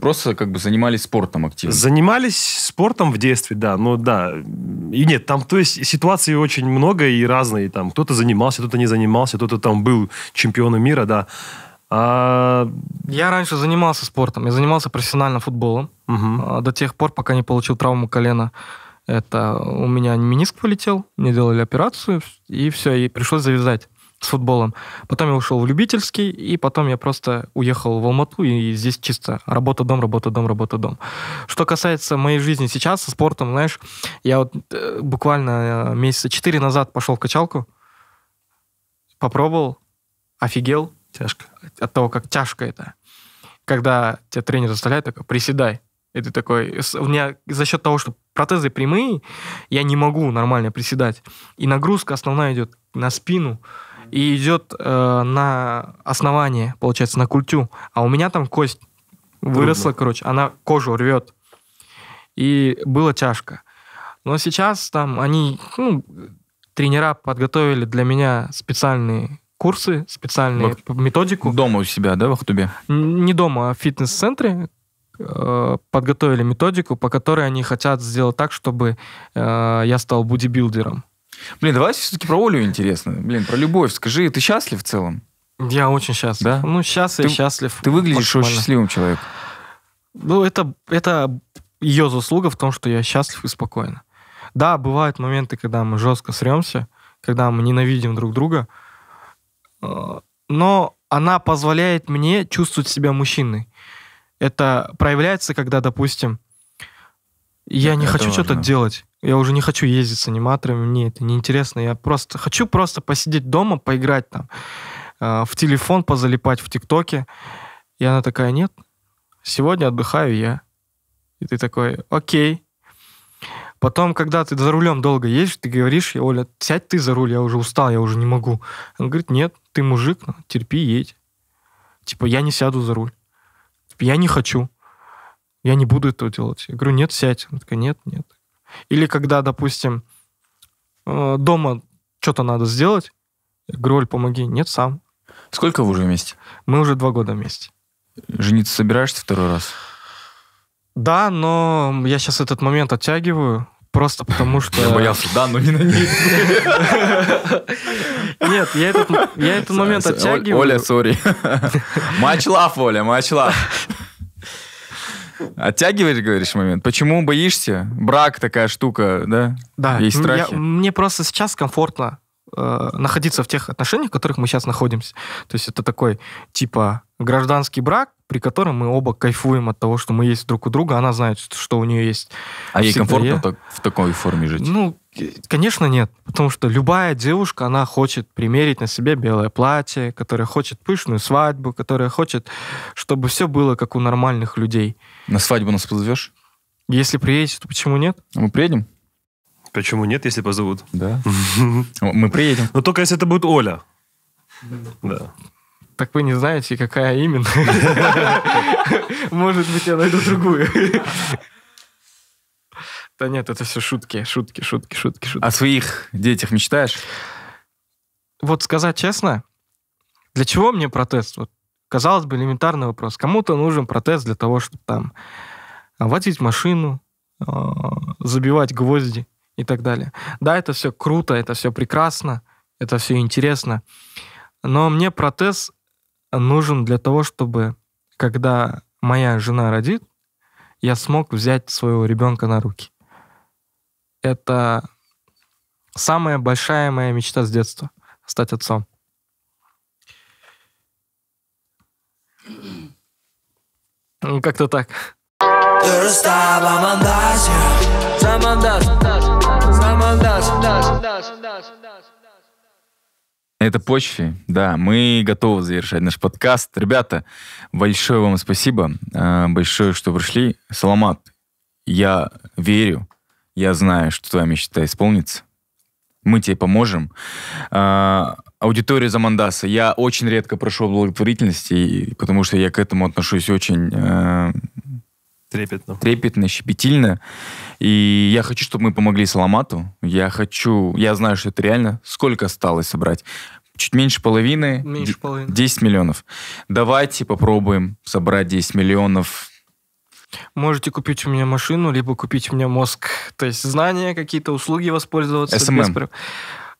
Просто как бы занимались спортом активно. Занимались спортом в детстве, да. но да. И нет, там, то есть, ситуации очень много и разные. Там кто-то занимался, кто-то не занимался, кто-то там был чемпионом мира, да. А... Я раньше занимался спортом. Я занимался профессионально футболом. Угу. До тех пор, пока не получил травму колена. Это у меня мениск полетел, мне делали операцию, и все, и пришлось завязать с футболом. Потом я ушел в любительский, и потом я просто уехал в Алмату, и здесь чисто работа-дом, работа-дом, работа-дом. Что касается моей жизни сейчас со спортом, знаешь, я вот э, буквально э, месяца четыре назад пошел в качалку, попробовал, офигел. Тяжко. От того, как тяжко это. Когда тебя тренер заставляет, такой, приседай. И ты такой, у меня за счет того, что протезы прямые, я не могу нормально приседать. И нагрузка основная идет на спину, и идет э, на основание, получается, на культю. А у меня там кость выросла, короче, она кожу рвет. И было тяжко. Но сейчас там они, ну, тренера подготовили для меня специальные курсы, специальную вот методику. Дома у себя, да, в Ахтубе? Не дома, а в фитнес-центре э, подготовили методику, по которой они хотят сделать так, чтобы э, я стал бодибилдером. Блин, давай все-таки про Олю интересно. Блин, про любовь. Скажи, ты счастлив в целом? Я очень счастлив. Да? Ну, сейчас ты, я счастлив. Ты выглядишь очень счастливым человеком. Ну, это, это ее заслуга в том, что я счастлив и спокойно. Да, бывают моменты, когда мы жестко сремся, когда мы ненавидим друг друга, э, но она позволяет мне чувствовать себя мужчиной. Это проявляется, когда, допустим, я не хочу что-то делать. Я уже не хочу ездить с аниматорами, мне это неинтересно. Я просто хочу просто посидеть дома, поиграть там, а, в телефон позалипать в ТикТоке. И она такая, нет, сегодня отдыхаю я. И ты такой, окей. Потом, когда ты за рулем долго едешь, ты говоришь, Оля, сядь ты за руль, я уже устал, я уже не могу. Она говорит, нет, ты мужик, ну, терпи, едь. Типа, я не сяду за руль. Типа, я не хочу я не буду этого делать. Я говорю, нет, сядь. Она такая, нет, нет. Или когда, допустим, э, дома что-то надо сделать, я говорю, Оль, помоги. Нет, сам. Сколько вы уже вместе? Мы уже два года вместе. Жениться собираешься второй раз? Да, но я сейчас этот момент оттягиваю, просто потому что... Я боялся, да, но не на ней. Нет, я этот, я этот момент оттягиваю. Оля, сори. Матч лав, Оля, матч лав. Оттягиваешь, говоришь, момент? Почему боишься? Брак такая штука, да? Да. Есть ну, страхи? Я, мне просто сейчас комфортно э, находиться в тех отношениях, в которых мы сейчас находимся. То есть это такой, типа, гражданский брак, при котором мы оба кайфуем от того, что мы есть друг у друга. Она знает, что у нее есть. А ей комфортно Так, в такой форме жить? Ну, э, конечно, нет. Потому что любая девушка, она хочет примерить на себе белое платье, которая хочет пышную свадьбу, которая хочет, чтобы все было как у нормальных людей. На свадьбу нас позовешь? Если приедете, то почему нет? А мы приедем? Почему нет, если позовут? Да. Мы приедем. Но только если это будет Оля. Да. Так вы не знаете, какая именно. Может быть, я найду другую. Да нет, это все шутки, шутки, шутки, шутки, шутки. О своих детях мечтаешь? Вот сказать честно, для чего мне протез? Вот, казалось бы, элементарный вопрос. Кому-то нужен протез для того, чтобы там а, водить машину, а, забивать гвозди и так далее. Да, это все круто, это все прекрасно, это все интересно. Но мне протез нужен для того, чтобы, когда моя жена родит, я смог взять своего ребенка на руки. Это самая большая моя мечта с детства — стать отцом. Ну, как-то так. Замандаш, замандаш, замандаш, это почве, да, мы готовы завершать наш подкаст. Ребята, большое вам спасибо, а, большое, что пришли. Саламат, я верю, я знаю, что твоя мечта исполнится. Мы тебе поможем. А, аудитория Замандаса. Я очень редко прошу о благотворительности, потому что я к этому отношусь очень... А, трепетно. Трепетно, щепетильно. И я хочу, чтобы мы помогли Саламату. Я хочу... Я знаю, что это реально. Сколько осталось собрать? чуть меньше половины, меньше половины. 10 миллионов. Давайте попробуем собрать 10 миллионов. Можете купить у меня машину, либо купить у меня мозг, то есть знания, какие-то услуги воспользоваться. СММ.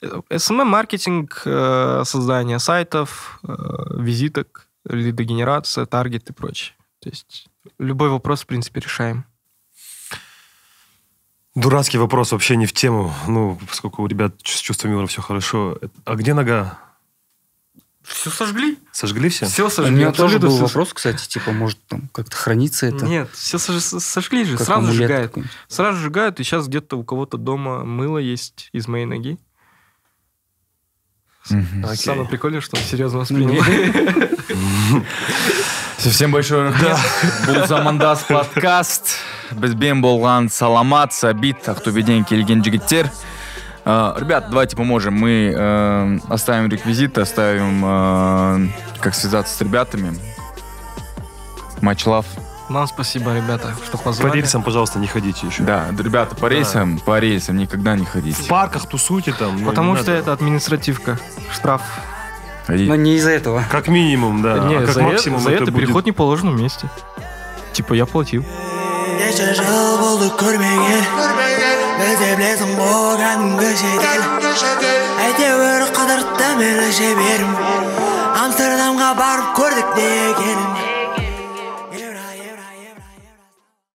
Э, СММ-маркетинг, э, создание сайтов, э, визиток, лидогенерация, таргет и прочее. То есть любой вопрос, в принципе, решаем. Дурацкий вопрос вообще не в тему. Ну, поскольку у ребят с чувством юмора все хорошо. Э, а где нога? Все сожгли. Сожгли все? Все а сожгли. У меня тоже был все... вопрос, кстати, типа, может, там как-то хранится это? Нет, все сож... сожгли же, как сразу сжигают. Сразу сжигают, и сейчас где-то у кого-то дома мыло есть из моей ноги. mm Самое прикольное, что он серьезно ну, воспринял. Всем большое. да. Бұл замандас подкаст. Бізбен болған саламат, сәбит, ақтөбеден келген жігіттер. А, ребят, давайте поможем. Мы э, оставим реквизиты, оставим, э, как связаться с ребятами. Матч лав. Вам спасибо, ребята, что позвали. По рельсам, пожалуйста, не ходите еще. Да, ребята, по рельсам, да. по рельсам никогда не ходите. В парках тусуйте там. Ну, Потому что надо. это административка, штраф. Ходите. Но не из-за этого. Как минимум, да. Не, а как за максимум за это, это будет... переход не положен вместе. Типа я платил. Gece jal buldu körmeye кезде білесің ғой кәдімгі шетел әйтеуір қыдыртты мені шеберім амстердамға барып көрдік не